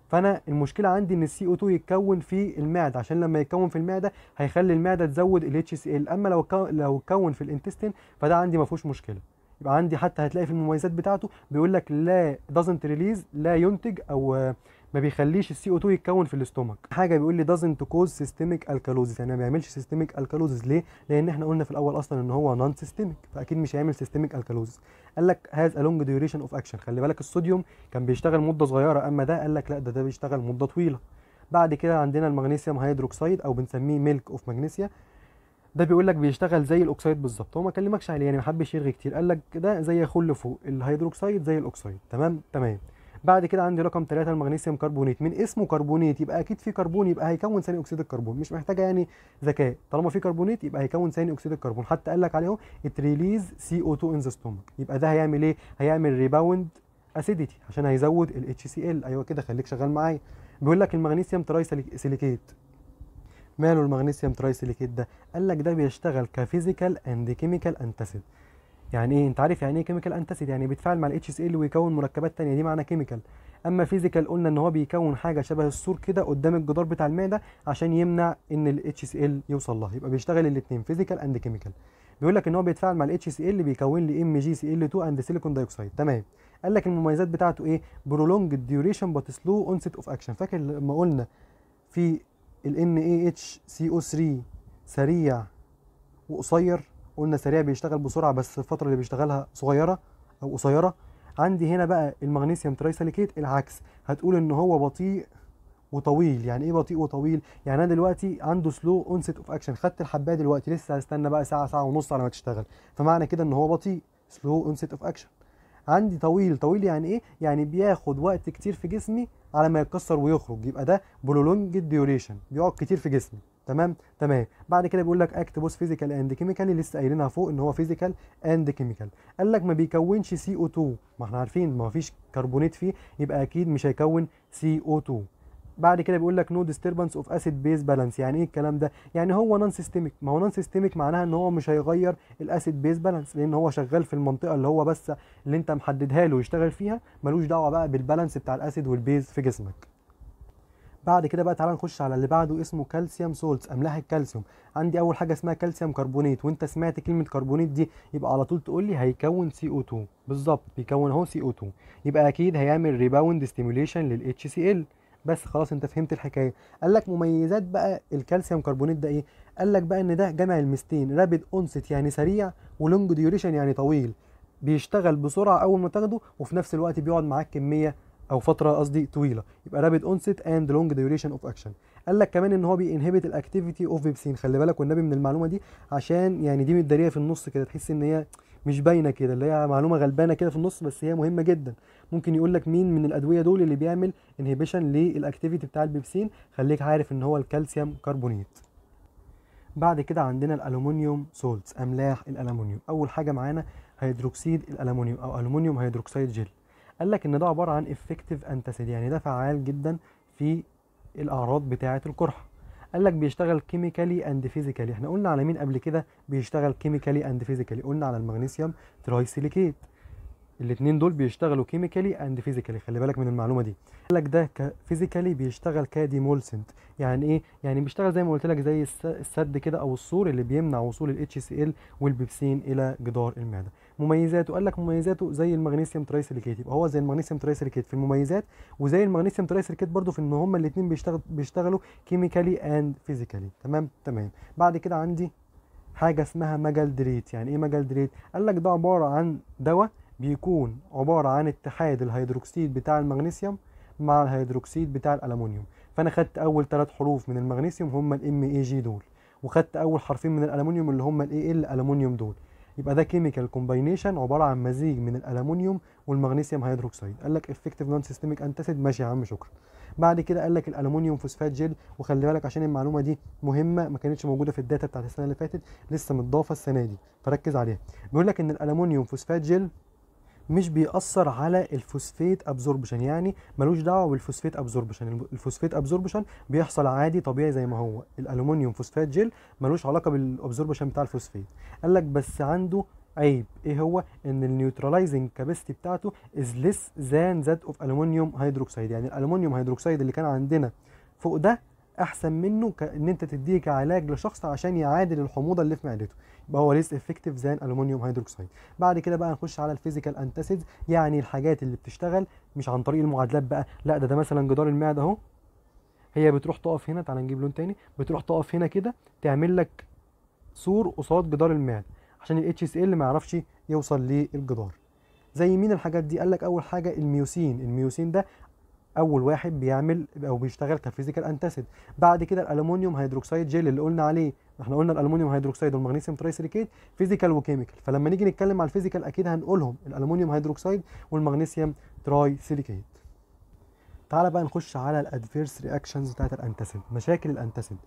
فانا المشكله عندي ان السي او 2 يتكون في المعده عشان لما يتكون في المعده هيخلي المعده تزود الاتش سي ال اما لو لو اتكون في الانتستين فده عندي ما فيهوش مشكله يبقى عندي حتى هتلاقي في المميزات بتاعته بيقول لك لا دازنت ريليز لا ينتج او ما بيخليش السي او 2 يتكون في الاستومك حاجه بيقول لي دازنت كوز systemic alkalosis يعني ما بيعملش systemic alkalosis ليه لان احنا قلنا في الاول اصلا ان هو non systemic فاكيد مش هيعمل systemic alkalosis قال لك هاز ا لونج ديوريشن اوف اكشن خلي بالك الصوديوم كان بيشتغل مده صغيره اما ده قال لك لا ده ده بيشتغل مده طويله بعد كده عندنا المغنيسيوم هيدروكسيد او بنسميه ميلك اوف مغنيسيا ده بيقول لك بيشتغل زي الاكسيد بالظبط هو ما كلمكش عليه يعني ما حبش يرغي كتير قال لك ده زي خل فوق الهيدروكسيد زي الاكسيد تمام تمام بعد كده عندي رقم 3 المغنيسيوم كربونيت من اسمه كربونيت يبقى اكيد في كربون يبقى هيكون ثاني اكسيد الكربون مش محتاجه يعني ذكاء طالما في كربونيت يبقى هيكون ثاني اكسيد الكربون حتى قال لك عليه اهو اتريليز سي او 2 ان ذا ستومك يبقى ده هيعمل ايه هيعمل ريباوند اسيديتي عشان هيزود ال HCl ايوه كده خليك شغال معايا بيقول لك المغنيسيوم تراي سيليكيت ماله المغنيسيوم ترايسيليكيت ده قال لك ده بيشتغل كفيزيكال اند كيميكال انتسيد. يعني ايه انت عارف يعني ايه كيميكال انتسيد؟ يعني بيتفاعل مع الاتش اس ال ويكون مركبات ثانيه دي معنى كيميكال اما فيزيكال قلنا ان هو بيكون حاجه شبه السور كده قدام الجدار بتاع المعده عشان يمنع ان الاتش اس ال يوصل لها يبقى بيشتغل الاثنين فيزيكال اند كيميكال بيقول لك ان هو بيتفاعل مع الاتش سي ال بيكون لي ام جي سي ال 2 اند سيليكون دايوكسيد تمام قال لك المميزات بتاعته ايه برولونج ديوريشن بات سلو اونست اوف اكشن فاكر لما قلنا في ال NaHCO3 سريع وقصير قلنا سريع بيشتغل بسرعه بس الفتره اللي بيشتغلها صغيره او قصيره عندي هنا بقى المغنيسيوم ترايسيليكيت العكس هتقول ان هو بطيء وطويل يعني ايه بطيء وطويل يعني انا دلوقتي عنده سلو اونست اوف اكشن خدت الحبايه دلوقتي لسه هستنى بقى ساعه ساعه ونص على ما تشتغل فمعنى كده ان هو بطيء سلو اونست اوف اكشن عندي طويل طويل يعني ايه يعني بياخد وقت كتير في جسمي على ما يتكسر ويخرج يبقى ده بولونج ديوريشن بيقعد كتير في جسمي تمام تمام بعد كده بيقول لك اكت بوس فيزيكال اند كيميكال لسه قايلينها فوق ان هو فيزيكال اند كيميكال قال لك ما بيكونش سي او 2 ما احنا عارفين ما فيش كربونات فيه يبقى اكيد مش هيكون سي او 2 بعد كده بيقول لك نو ديستربنس اوف اسيد بيز بالانس يعني ايه الكلام ده يعني هو نون سيستميك ما هو نون سيستميك معناها ان هو مش هيغير الاسيد بيز بالانس لان هو شغال في المنطقه اللي هو بس اللي انت محددها له يشتغل فيها ملوش دعوه بقى بالبالانس بتاع الاسيد والبيز في جسمك بعد كده بقى تعالى نخش على اللي بعده اسمه كالسيوم سولتس املاح الكالسيوم عندي اول حاجه اسمها كالسيوم كربونيت وانت سمعت كلمه كربونيت دي يبقى على طول تقول لي هيكون سي او 2 بالظبط بيكون اهو سي او 2 يبقى اكيد هيعمل ريباوند ستيميوليشن لل HCl بس خلاص انت فهمت الحكايه قال لك مميزات بقى الكالسيوم كربونيت ده ايه قال لك بقى ان ده جمع المستين رابيد اونست يعني سريع ولونج ديوريشن يعني طويل بيشتغل بسرعه اول ما تاخده وفي نفس الوقت بيقعد معاك كميه او فتره قصدي طويله يبقى رابيد اونست اند لونج ديوريشن اوف اكشن قال لك كمان ان هو بينهبت الاكتيفيتي اوف بيبسين خلي بالك والنبي من المعلومه دي عشان يعني دي متداريه في النص كده تحس ان هي مش باينه كده اللي هي معلومه غلبانه كده في النص بس هي مهمه جدا ممكن يقول لك مين من الادويه دول اللي بيعمل انهبيشن للاكتيفيتي بتاع البيبسين خليك عارف ان هو الكالسيوم كربونيت بعد كده عندنا الالومنيوم سولتس املاح الالومنيوم اول حاجه معانا هيدروكسيد الالومنيوم او الومنيوم هيدروكسيد جل قال لك ان ده عباره عن افكتيف انتاسيد يعني ده فعال جدا في الاعراض بتاعه القرحه قال لك بيشتغل كيميكالي اند فيزيكالي احنا قلنا على مين قبل كده بيشتغل كيميكالي اند فيزيكالي قلنا على المغنيسيوم تراي سيليكيت الاثنين دول بيشتغلوا كيميكالي اند فيزيكالي خلي بالك من المعلومه دي قال لك ده فيزيكالي بيشتغل كاديمولسنت يعني ايه يعني بيشتغل زي ما قلت لك زي السد كده او السور اللي بيمنع وصول الاتش سي ال والبيبسين الى جدار المعده مميزاته قال لك مميزاته زي المغنيسيوم ترايسيليكيت يبقى هو زي المغنيسيوم ترايسيليكيت في المميزات وزي المغنيسيوم ترايسيليكيت برضو في ان هما الاثنين بيشتغل بيشتغلوا كيميكالي اند فيزيكالي تمام تمام بعد كده عندي حاجه اسمها مجلدريت يعني ايه مجلدريت قال لك ده عباره عن دواء بيكون عباره عن اتحاد الهيدروكسيد بتاع المغنيسيوم مع الهيدروكسيد بتاع الالومنيوم فانا خدت اول ثلاث حروف من المغنيسيوم هما الام اي جي دول وخدت اول حرفين من الالومنيوم اللي هما الاي ال الومنيوم دول يبقى ده كيميكال كومباينيشن عباره عن مزيج من الالومنيوم والمغنيسيوم هيدروكسيد قال لك افكتيف نون سيستميك انتاسيد ماشي يا عم شكرا بعد كده قال لك الالومنيوم فوسفات جيل وخلي بالك عشان المعلومه دي مهمه ما كانتش موجوده في الداتا بتاعت السنه اللي فاتت لسه متضافه السنه دي فركز عليها بيقول لك ان الالومنيوم فوسفات جيل مش بيأثر على الفوسفيت ابزوربشن يعني ملوش دعوه بالفوسفيت ابزوربشن الفوسفيت ابزوربشن بيحصل عادي طبيعي زي ما هو الالومنيوم فوسفات جل ملوش علاقه بالابزوربشن بتاع الفوسفيت قال لك بس عنده عيب ايه هو ان النيوتراليزنج كاباسيتي بتاعته از ليس ذان ذات اوف الومنيوم هيدروكسيد يعني الالومنيوم هيدروكسيد اللي كان عندنا فوق ده احسن منه ان انت تديه كعلاج لشخص عشان يعادل الحموضه اللي في معدته بقى هو ليس افكتيف زان الومنيوم هيدروكسيد بعد كده بقى نخش على الفيزيكال انتاسيدز يعني الحاجات اللي بتشتغل مش عن طريق المعادلات بقى لا ده ده مثلا جدار المعده اهو هي بتروح تقف هنا تعالى نجيب لون تاني بتروح تقف هنا كده تعمل لك سور قصاد جدار المعده عشان الاتش اس ال ما يعرفش يوصل للجدار زي مين الحاجات دي قال لك اول حاجه الميوسين الميوسين ده اول واحد بيعمل او بيشتغل كفيزيكال انتاسيد بعد كده الالومنيوم هيدروكسيد جيل اللي قلنا عليه احنا قلنا الالومنيوم هيدروكسيد والمغنيسيوم ترايسيليكيت فيزيكال وكيميكال فلما نيجي نتكلم على الفيزيكال اكيد هنقولهم الالومنيوم هيدروكسيد والمغنيسيوم ترايسيليكيت تعالى بقى نخش على الادفيرس رياكشنز بتاعت الانتاسيد مشاكل الانتاسيد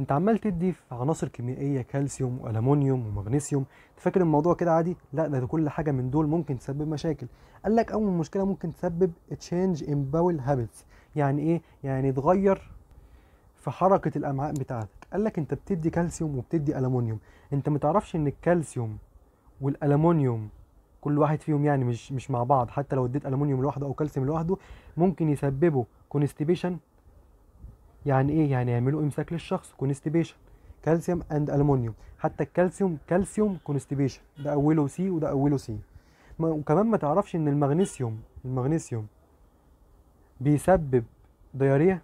انت عمال تدي في عناصر كيميائيه كالسيوم والومنيوم ومغنيسيوم تفكر الموضوع كده عادي لا ده, كل حاجه من دول ممكن تسبب مشاكل قال لك اول مشكله ممكن تسبب تشينج ان باول هابتس يعني ايه يعني تغير في حركه الامعاء بتاعتك قال لك انت بتدي كالسيوم وبتدي المونيوم انت ما تعرفش ان الكالسيوم والالومنيوم كل واحد فيهم يعني مش مش مع بعض حتى لو اديت المونيوم لوحده او كالسيوم لوحده ممكن يسببوا كونستيبيشن يعني ايه يعني يعملوا امساك للشخص كونستيبيشن كالسيوم اند المونيوم حتى الكالسيوم كالسيوم كونستيبيشن ده اوله سي وده اوله سي وكمان ما تعرفش ان المغنيسيوم المغنيسيوم بيسبب دياريه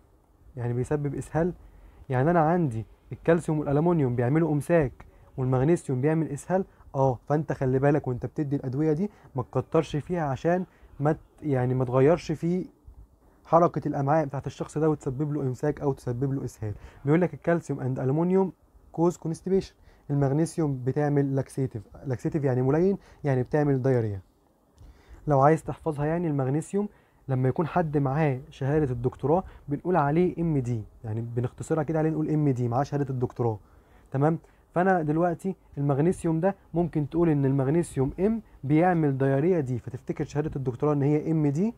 يعني بيسبب اسهال يعني انا عندي الكالسيوم والالومنيوم بيعملوا امساك والمغنيسيوم بيعمل اسهال اه فانت خلي بالك وانت بتدي الادويه دي ما تكترش فيها عشان ما يعني ما تغيرش في حركه الامعاء بتاعت الشخص ده وتسبب له امساك او تسبب له اسهال بيقول لك الكالسيوم اند الومنيوم كوز كونستيبيشن المغنيسيوم بتعمل لاكسيتيف لاكسيتيف يعني ملين يعني بتعمل دايريا لو عايز تحفظها يعني المغنيسيوم لما يكون حد معاه شهاده الدكتوراه بنقول عليه ام دي يعني بنختصرها كده عليه نقول ام دي معاه شهاده الدكتوراه تمام فانا دلوقتي المغنيسيوم ده ممكن تقول ان المغنيسيوم ام بيعمل دايريا دي فتفتكر شهاده الدكتوراه ان هي ام دي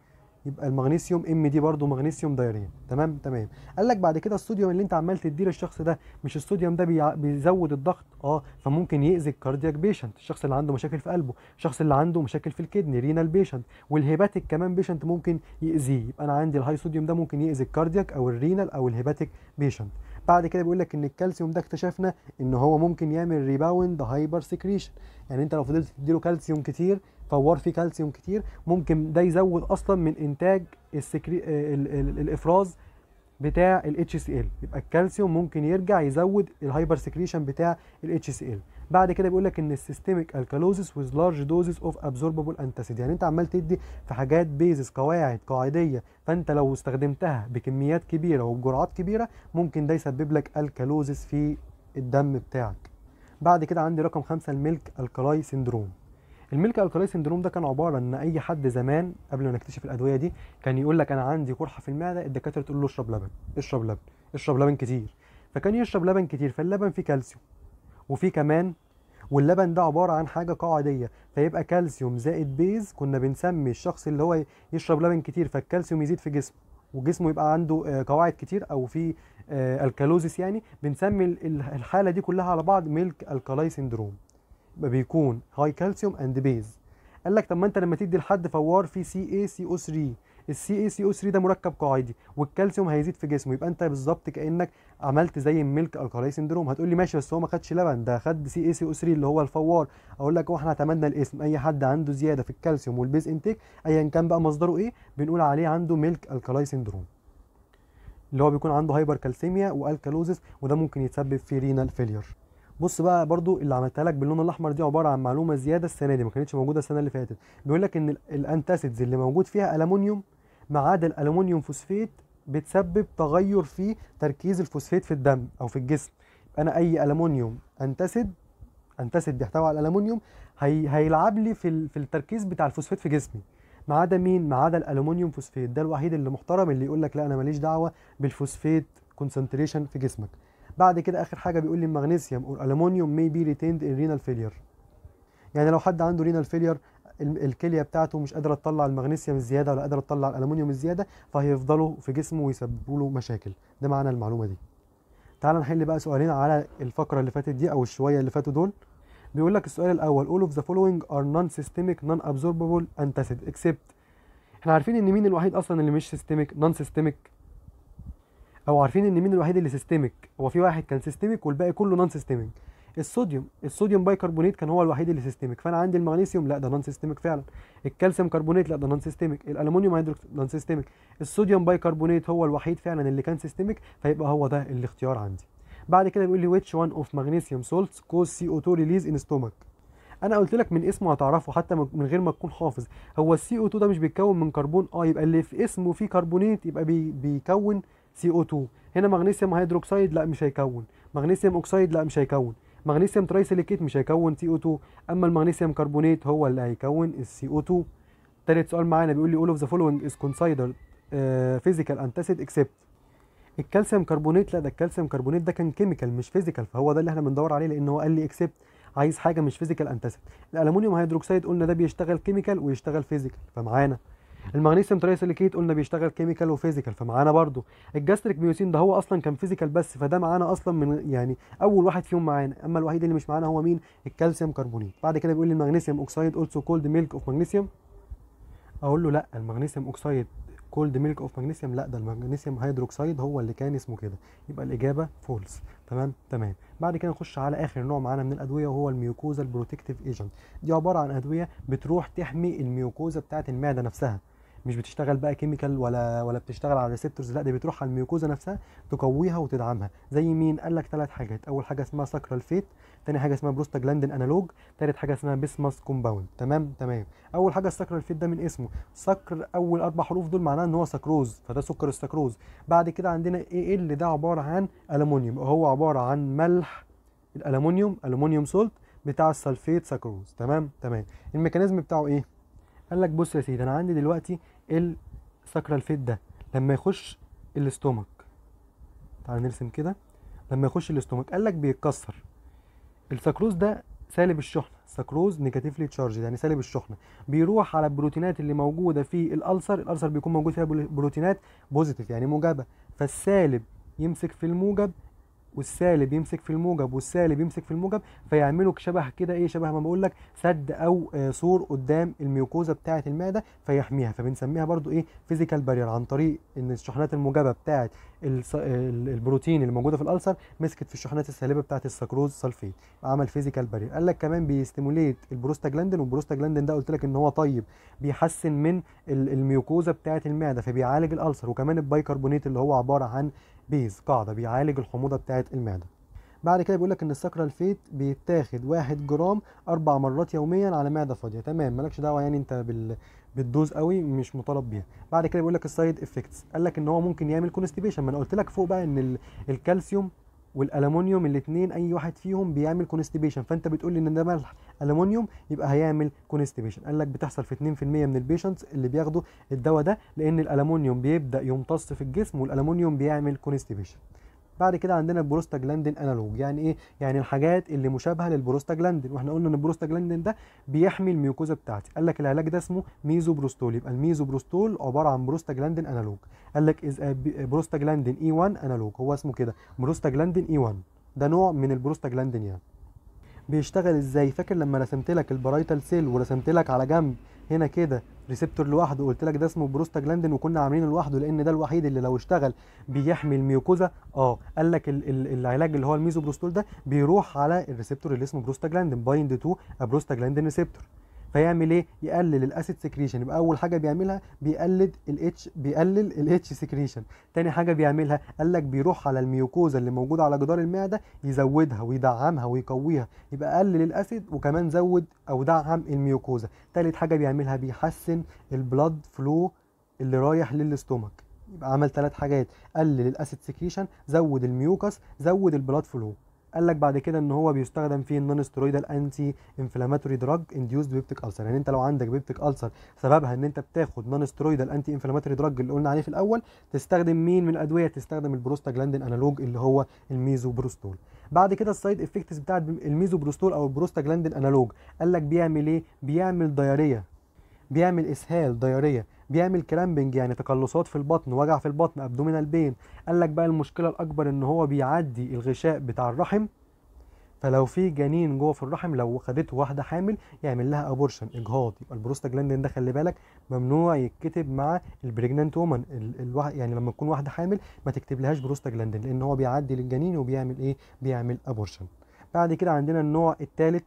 يبقى المغنيسيوم ام دي برضه مغنيسيوم دايرين تمام تمام قال لك بعد كده الصوديوم اللي انت عمال تديه للشخص ده مش الصوديوم ده بيزود الضغط اه فممكن ياذي الكاردياك بيشنت الشخص اللي عنده مشاكل في قلبه الشخص اللي عنده مشاكل في الكدني رينال بيشنت والهيباتيك كمان بيشنت ممكن ياذيه يبقى انا عندي الهاي صوديوم ده ممكن ياذي الكاردياك او الرينال او الهيباتيك بيشنت بعد كده بيقول لك ان الكالسيوم ده اكتشفنا ان هو ممكن يعمل ريباوند هايبر سكريشن يعني انت لو فضلت تديله كالسيوم كتير طور فيه كالسيوم كتير ممكن ده يزود اصلا من انتاج السكري... آه، ال... ال... الافراز بتاع ال HCl يبقى الكالسيوم ممكن يرجع يزود الهايبر سكريشن بتاع ال HCl بعد كده بيقول لك ان السيستميك الكالوزيس ويز لارج دوزز اوف ابزوربابل انتاسيد يعني انت عمال تدي في حاجات بيزس قواعد قاعديه فانت لو استخدمتها بكميات كبيره وبجرعات كبيره ممكن ده يسبب لك الكالوزيس في الدم بتاعك بعد كده عندي رقم خمسة الميلك الكلاي سندروم الملك الكالي سندروم ده كان عباره ان اي حد زمان قبل ما نكتشف الادويه دي كان يقول لك انا عندي قرحه في المعده الدكاتره تقول له اشرب لبن اشرب لبن اشرب لبن كتير فكان يشرب لبن كتير فاللبن فيه كالسيوم وفيه كمان واللبن ده عباره عن حاجه قاعديه فيبقى كالسيوم زائد بيز كنا بنسمي الشخص اللي هو يشرب لبن كتير فالكالسيوم يزيد في جسمه وجسمه يبقى عنده آه، قواعد كتير او في آه، الكالوزيس يعني بنسمي الحاله دي كلها على بعض ملك الكالاي سندروم بيكون هاي كالسيوم اند بيز قال لك طب ما انت لما تدي لحد فوار فيه سي اي سي او 3 السي اي سي او 3 ده مركب قاعدي والكالسيوم هيزيد في جسمه يبقى انت بالظبط كانك عملت زي الميلك الكالاي سندروم هتقول لي ماشي بس هو ما خدش لبن ده خد سي اي سي او 3 اللي هو الفوار اقول لك هو احنا اعتمدنا الاسم اي حد عنده زياده في الكالسيوم والبيز انتيك ايا كان بقى مصدره ايه بنقول عليه عنده ميلك الكالاي سندروم اللي هو بيكون عنده هايبر كالسيميا والكالوزس وده ممكن يتسبب في رينال فيلير بص بقى برضو اللي عملتها لك باللون الاحمر دي عباره عن معلومه زياده السنه دي ما كانتش موجوده السنه اللي فاتت بيقول لك ان الانتاسيدز اللي موجود فيها الومنيوم ما عدا الالومنيوم فوسفيت بتسبب تغير في تركيز الفوسفيت في الدم او في الجسم انا اي الومنيوم انتسد انتسد بيحتوي على الالومنيوم هي هيلعب لي في في التركيز بتاع الفوسفيت في جسمي ما عدا مين ما عدا الالومنيوم فوسفيت ده الوحيد اللي محترم اللي يقول لك لا انا ماليش دعوه بالفوسفيت كونسنتريشن في جسمك بعد كده اخر حاجه بيقول لي المغنيسيوم او الالومنيوم may be retained in renal failure يعني لو حد عنده رينال فيلير الكليه بتاعته مش قادره تطلع المغنيسيوم الزياده ولا قادره تطلع الالومنيوم الزياده فهيفضلوا في جسمه ويسببوا له مشاكل ده معنى المعلومه دي تعال نحل بقى سؤالين على الفقره اللي فاتت دي او الشويه اللي فاتوا دول بيقول لك السؤال الاول all of the following are non-systemic non-absorbable antacid except احنا عارفين ان مين الوحيد اصلا اللي مش سيستميك نون سيستميك هو عارفين ان مين الوحيد اللي سيستميك هو في واحد كان سيستميك والباقي كله نون سيستميك الصوديوم الصوديوم بايكربونيت كان هو الوحيد اللي سيستميك فانا عندي المغنيسيوم لا ده نون سيستميك فعلا الكالسيوم كربونيت لا ده نون سيستميك الالومنيوم هيدروكس نون سيستميك الصوديوم بايكربونيت هو الوحيد فعلا اللي كان سيستميك فيبقى هو ده الاختيار عندي بعد كده بيقول لي ويتش وان اوف مغنيسيوم سولتس كوز سي او 2 ريليز ان ستومك انا قلت لك من اسمه هتعرفه حتى من غير ما تكون حافظ هو السي او 2 ده مش بيتكون من كربون اه يبقى اللي في اسمه فيه كربونيت يبقى بي بيكون CO2 هنا مغنيسيوم هيدروكسيد لا مش هيكون مغنيسيوم اوكسيد لا مش هيكون مغنيسيوم ترايسيليكيت مش هيكون CO2 اما المغنيسيوم كربونات هو اللي هيكون CO2 تالت سؤال معانا بيقول لي all of the following is considered uh, physical اكسبت except الكالسيوم كربونات لا ده الكالسيوم كربونات ده كان كيميكال مش فيزيكال فهو ده اللي احنا بندور عليه لان هو قال لي اكسبت عايز حاجه مش فيزيكال انتسد الالومنيوم هيدروكسيد قلنا ده بيشتغل كيميكال ويشتغل فيزيكال فمعانا المغنيسيوم ترايسيليكيت قلنا بيشتغل كيميكال وفيزيكال فمعانا برضو الجاستريك ميوسين ده هو اصلا كان فيزيكال بس فده معانا اصلا من يعني اول واحد فيهم معانا اما الوحيد اللي مش معانا هو مين الكالسيوم كربونيت بعد كده بيقول لي المغنيسيوم اوكسايد اولسو كولد ميلك اوف مغنيسيوم اقول له لا المغنيسيوم اوكسايد كولد ميلك اوف مغنيسيوم لا ده المغنيسيوم هيدروكسيد هو اللي كان اسمه كده يبقى الاجابه فولس تمام تمام بعد كده نخش على اخر نوع معانا من الادويه وهو الميوكوزا البروتكتيف ايجنت دي عباره عن ادويه بتروح تحمي الميوكوزا بتاعه المعده نفسها مش بتشتغل بقى كيميكال ولا ولا بتشتغل على ريسبتورز لا دي بتروح على الميوكوزا نفسها تقويها وتدعمها زي مين قال لك ثلاث حاجات اول حاجه اسمها ساكرال فيت ثاني حاجه اسمها بروستاجلاندين انالوج ثالث حاجه اسمها بيسماس كومباوند تمام تمام اول حاجه الساكرال فيت ده من اسمه سكر اول اربع حروف دول معناها ان هو سكروز فده سكر السكروز بعد كده عندنا اي ال ده عباره عن المونيوم هو عباره عن ملح الالومنيوم الومنيوم سولت بتاع السلفيت ساكروز تمام تمام الميكانيزم بتاعه ايه قال لك بص يا سيدي انا عندي دلوقتي الساكرال فيت ده لما يخش الاستومك تعال نرسم كده لما يخش الاستومك قال لك بيتكسر الساكروز ده سالب الشحنه ساكروز نيجاتيفلي تشارج يعني سالب الشحنه بيروح على البروتينات اللي موجوده في الالسر الالسر بيكون موجود فيها بروتينات بوزيتيف يعني موجبه فالسالب يمسك في الموجب والسالب يمسك في الموجب والسالب يمسك في الموجب فيعملوا شبه كده ايه شبه ما بقول لك سد او آه، سور قدام الميوكوزا بتاعه المعده فيحميها فبنسميها برضو ايه فيزيكال بارير عن طريق ان الشحنات الموجبه بتاعه آه، البروتين اللي موجوده في الالسر مسكت في الشحنات السالبه بتاعه السكروز سلفيت عمل فيزيكال بارير قال لك كمان بيستيموليت البروستاجلاندين والبروستاجلاندين ده قلت لك ان هو طيب بيحسن من الميوكوزا بتاعه المعده فبيعالج الالسر وكمان البايكربونات اللي هو عباره عن بيز قاعده بيعالج الحموضه بتاعه المعده بعد كده بيقول لك ان السكرال فيت بيتاخد واحد جرام اربع مرات يوميا على معده فاضيه تمام مالكش دعوه يعني انت بال بالدوز قوي مش مطالب بيها بعد كده بيقول لك السايد افكتس قال لك ان هو ممكن يعمل كونستيبيشن ما انا قلت لك فوق بقى ان الكالسيوم والالومنيوم الاثنين اي واحد فيهم بيعمل كونستيبيشن فانت بتقول لي ان ده ملح الومنيوم يبقى هيعمل كونستيبيشن قال لك بتحصل في 2% من البيشنتس اللي بياخدوا الدواء ده لان الالومنيوم بيبدا يمتص في الجسم والالومنيوم بيعمل كونستيبيشن بعد كده عندنا البروستاجلاندين انالوج يعني ايه يعني الحاجات اللي مشابهه للبروستاجلاندين واحنا قلنا ان البروستاجلاندين ده بيحمي الميوكوزا بتاعتي قال لك العلاج ده اسمه ميزوبروستول يبقى الميزوبروستول عباره عن بروستاجلاندين انالوج قال لك بروستاجلاندين اي 1 انالوج هو اسمه كده بروستاجلاندين اي 1 ده نوع من البروستاجلاندين يعني بيشتغل ازاي فاكر لما رسمت لك البرايتال سيل ورسمت لك على جنب هنا كده ريسبتور لوحده قلت لك ده اسمه بروستاجلاندين وكنا عاملينه لوحده لان ده الوحيد اللي لو اشتغل بيحمي الميوكوزا اه قال لك ال ال العلاج اللي هو الميزوبروستول ده بيروح على الريسبتور اللي اسمه بروستاجلاندين بايند تو ابروستاجلاندين ريسبتور فيعمل ايه يقلل الاسيد سكريشن يبقى اول حاجه بيعملها بيقلد الاتش بيقلل الاتش سكريشن تاني حاجه بيعملها قال لك بيروح على الميوكوزا اللي موجوده على جدار المعده يزودها ويدعمها ويقويها يبقى قلل الاسيد وكمان زود او دعم الميوكوزا تالت حاجه بيعملها بيحسن البلاد فلو اللي رايح للاستومك يبقى عمل ثلاث حاجات قلل الاسيد سكريشن زود الميوكس زود البلاد فلو قال لك بعد كده ان هو بيستخدم في النون ستيرويدال انتي انفلاماتوري دراج انديوسد بيبتيك السر يعني انت لو عندك بيبتيك السر سببها ان انت بتاخد نون ستيرويدال انتي انفلاماتوري دراج اللي قلنا عليه في الاول تستخدم مين من الادويه تستخدم البروستاجلاندين انالوج اللي هو الميزوبروستول بعد كده السايد افكتس بتاعت الميزوبروستول او البروستاجلاندين انالوج قال لك بيعمل ايه بيعمل دياريه بيعمل اسهال ضياريه بيعمل كرامبنج يعني تقلصات في البطن وجع في البطن ابدومينال بين قال لك بقى المشكله الاكبر ان هو بيعدي الغشاء بتاع الرحم فلو في جنين جوه في الرحم لو خدته واحده حامل يعمل لها ابورشن اجهاض يبقى البروستاجلاندين ده خلي بالك ممنوع يتكتب مع البريجننت وومن ال... ال... يعني لما تكون واحده حامل ما تكتبلهاش بروستاجلاندين لان هو بيعدي للجنين وبيعمل ايه بيعمل ابورشن بعد كده عندنا النوع الثالث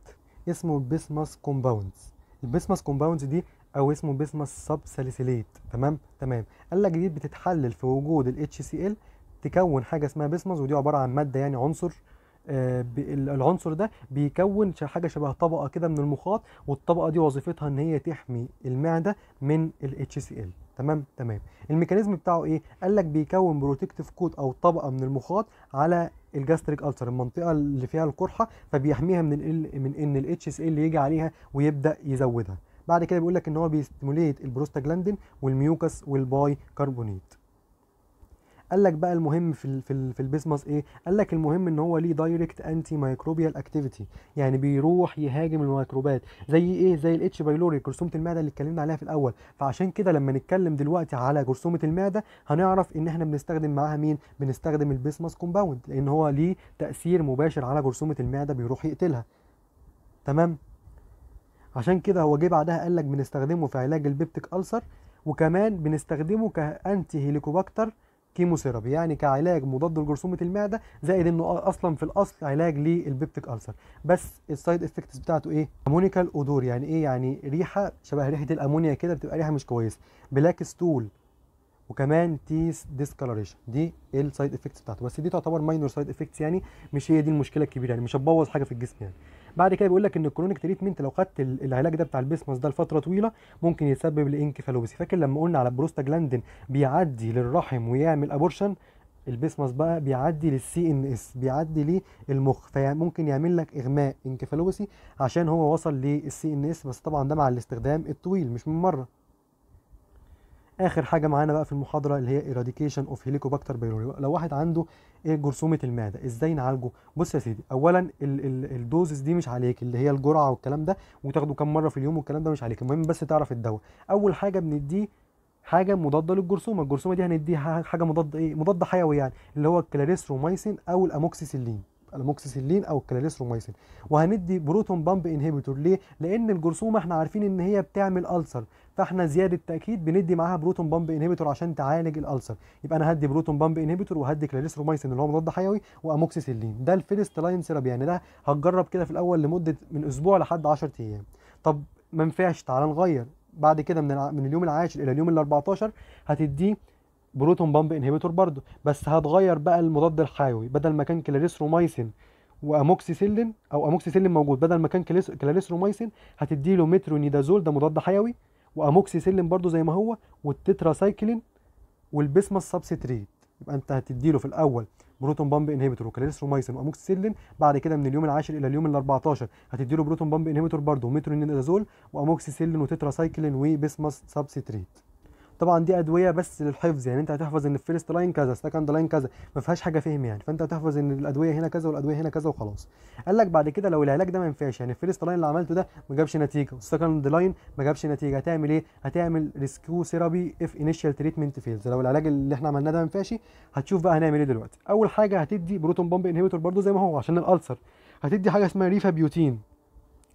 اسمه بيسماس كومباوندز البيسماس كومباوندز دي او اسمه بيسمس سب ساليسيليت تمام تمام دي بتتحلل في وجود ال HCl تكون حاجه اسمها بيسمس ودي عباره عن ماده يعني عنصر آه العنصر ده بيكون حاجه شبه طبقه كده من المخاط والطبقه دي وظيفتها ان هي تحمي المعده من ال HCl تمام تمام الميكانيزم بتاعه ايه قال لك بيكون بروتكتيف كوت او طبقه من المخاط على الجاستريك السر المنطقه اللي فيها القرحه فبيحميها من الـ من ان ال HCl يجي عليها ويبدا يزودها بعد كده بيقول لك ان هو بيستيموليت البروستاجلاندين والميوكس والباي كربونيت قال لك بقى المهم في الـ في, في البيسماس ايه قال لك المهم ان هو ليه دايركت انتي مايكروبيال اكتيفيتي يعني بيروح يهاجم الميكروبات زي ايه زي الاتش بايلوري جرثومه المعده اللي اتكلمنا عليها في الاول فعشان كده لما نتكلم دلوقتي على جرثومه المعده هنعرف ان احنا بنستخدم معاها مين بنستخدم البيسماس كومباوند لان هو ليه تاثير مباشر على جرثومه المعده بيروح يقتلها تمام عشان كده هو جه بعدها قال لك بنستخدمه في علاج البيبتيك ألسر وكمان بنستخدمه كأنتي هيليكوباكتر كيموثيرابي يعني كعلاج مضاد لجرثومه المعده زائد انه اصلا في الاصل علاج للبيبتيك السر بس السايد افكتس بتاعته ايه امونيكال اودور يعني ايه يعني ريحه شبه ريحه الامونيا كده بتبقى ريحه مش كويسه بلاك ستول وكمان تيس ديسكالوريشن دي السايد افكتس بتاعته بس دي تعتبر ماينور سايد افكتس يعني مش هي دي المشكله الكبيره يعني مش هتبوظ حاجه في الجسم يعني بعد كده بيقول لك ان الكرونيك تريتمنت لو خدت العلاج ده بتاع البسمس ده لفتره طويله ممكن يسبب الانكفالوبسي فاكر لما قلنا على البروستاجلاندين بيعدي للرحم ويعمل ابورشن البسمس بقى بيعدي للسي ان اس بيعدي للمخ فممكن يعمل لك اغماء انكفالوبسي عشان هو وصل للسي ان اس بس طبعا ده مع الاستخدام الطويل مش من مره اخر حاجه معانا بقى في المحاضره اللي هي ايراديكيشن اوف هيليكوباكتر بايلوري لو واحد عنده ايه جرثومه المعده ازاي نعالجه بص يا سيدي اولا الدوزز دي مش عليك اللي هي الجرعه والكلام ده وتاخده كام مره في اليوم والكلام ده مش عليك المهم بس تعرف الدواء اول حاجه بنديه حاجه مضاده للجرثومه الجرثومه دي هنديها حاجه مضادة ايه مضادة حيوي يعني اللي هو الكلاريسترومايسين او الاموكسيسيلين الاموكسيسيلين او الكلاليسروميسين وهندي بروتون بامب انهبيتور ليه لان الجرثومه احنا عارفين ان هي بتعمل ألسر فاحنا زياده تاكيد بندي معاها بروتون بامب انهبيتور عشان تعالج الألسر يبقى انا هدي بروتون بامب انهبيتور وهدي كلاليسروميسين اللي هو مضاد حيوي واموكسيسيلين ده الفيرست لاين سيرابي يعني ده هتجرب كده في الاول لمده من اسبوع لحد 10 ايام طب ما ينفعش تعالى نغير بعد كده من من اليوم العاشر الى اليوم ال 14 هتديه بروتون بامب انهبيتور برضه بس هتغير بقى المضاد الحيوي بدل ما كان كلاريسرومايسين واموكسيسيلين او اموكسيسيلين موجود بدل ما كان كلاريسرومايسين هتديله مترونيدازول ده مضاد حيوي واموكسيسيلين برضه زي ما هو والتتراسايكلين والبسماس السبستريت يبقى انت هتديله في الاول بروتون بامب انهبيتور وكلاريسرومايسين واموكسيسيلين بعد كده من اليوم العاشر الى اليوم ال 14 هتديله بروتون بامب انهبيتور برضه ومترونيدازول واموكسيسيلين وتتراسايكلين وبسماس سبستريت طبعا دي ادويه بس للحفظ يعني انت هتحفظ ان الفيرست لاين كذا سكند لاين كذا ما فيهاش حاجه فهم يعني فانت هتحفظ ان الادويه هنا كذا والادويه هنا كذا وخلاص قال لك بعد كده لو العلاج ده ما ينفعش يعني الفيرست لاين اللي عملته ده ما جابش نتيجه والسكند لاين ما جابش نتيجه هتعمل ايه هتعمل ريسكيو ثيرابي اف انيشال تريتمنت فيلز لو العلاج اللي احنا عملناه ده ما ينفعش هتشوف بقى هنعمل ايه دلوقتي اول حاجه هتدي بروتون بامب انهبيتور برده زي ما هو عشان الالسر هتدي حاجه اسمها ريفابيوتين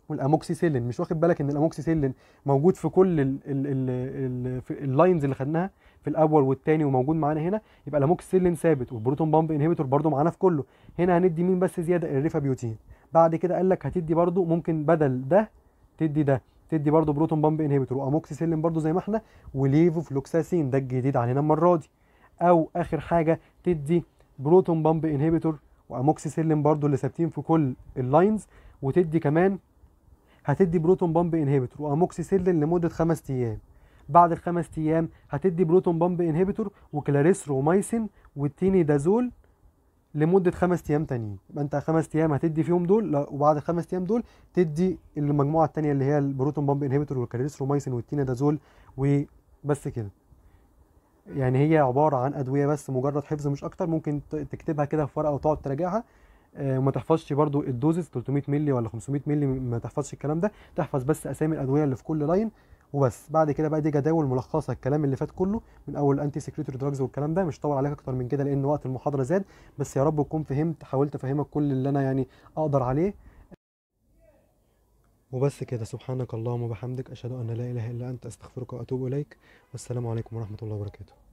والاموكسيسيلين مش واخد بالك ان الاموكسيسيلين موجود في كل اللاينز اللي خدناها في الاول والثاني وموجود معانا هنا يبقى الاموكسيسيلين ثابت والبروتون بامب انهبيتور برده معانا في كله هنا هندي مين بس زياده الريفابيوتين بعد كده قال لك هتدي برده ممكن بدل ده تدي ده تدي برده بروتون بامب انهبيتور واموكسيسيلين برده زي ما احنا وليفوفلوكساسين ده الجديد علينا المره دي او اخر حاجه تدي بروتون بامب انهبيتور واموكسيسيلين برده اللي ثابتين في كل اللاينز وتدي كمان هتدي بروتون بامب انهبيتور واموكسيسيلين لمده خمس ايام بعد الخمس ايام هتدي بروتون بامب انهبيتور وكلاريسرومايسين والتينيدازول لمده خمس ايام تانيين يبقى انت خمس ايام هتدي فيهم دول وبعد الخمس ايام دول تدي المجموعه الثانيه اللي هي البروتون بامب انهبيتور والتيني دازول وبس كده يعني هي عباره عن ادويه بس مجرد حفظ مش اكتر ممكن تكتبها كده في ورقه وتقعد تراجعها وما آه، تحفظش برده الدوزز 300 مللي ولا 500 مللي ما تحفظش الكلام ده تحفظ بس اسامي الادويه اللي في كل لاين وبس بعد كده بقى دي جداول ملخصه الكلام اللي فات كله من اول الانتي سكريتوري دراجز والكلام ده مش طول عليك اكتر من كده لان وقت المحاضره زاد بس يا رب تكون فهمت حاولت افهمك كل اللي انا يعني اقدر عليه وبس كده سبحانك اللهم وبحمدك اشهد ان لا اله الا انت استغفرك واتوب اليك والسلام عليكم ورحمه الله وبركاته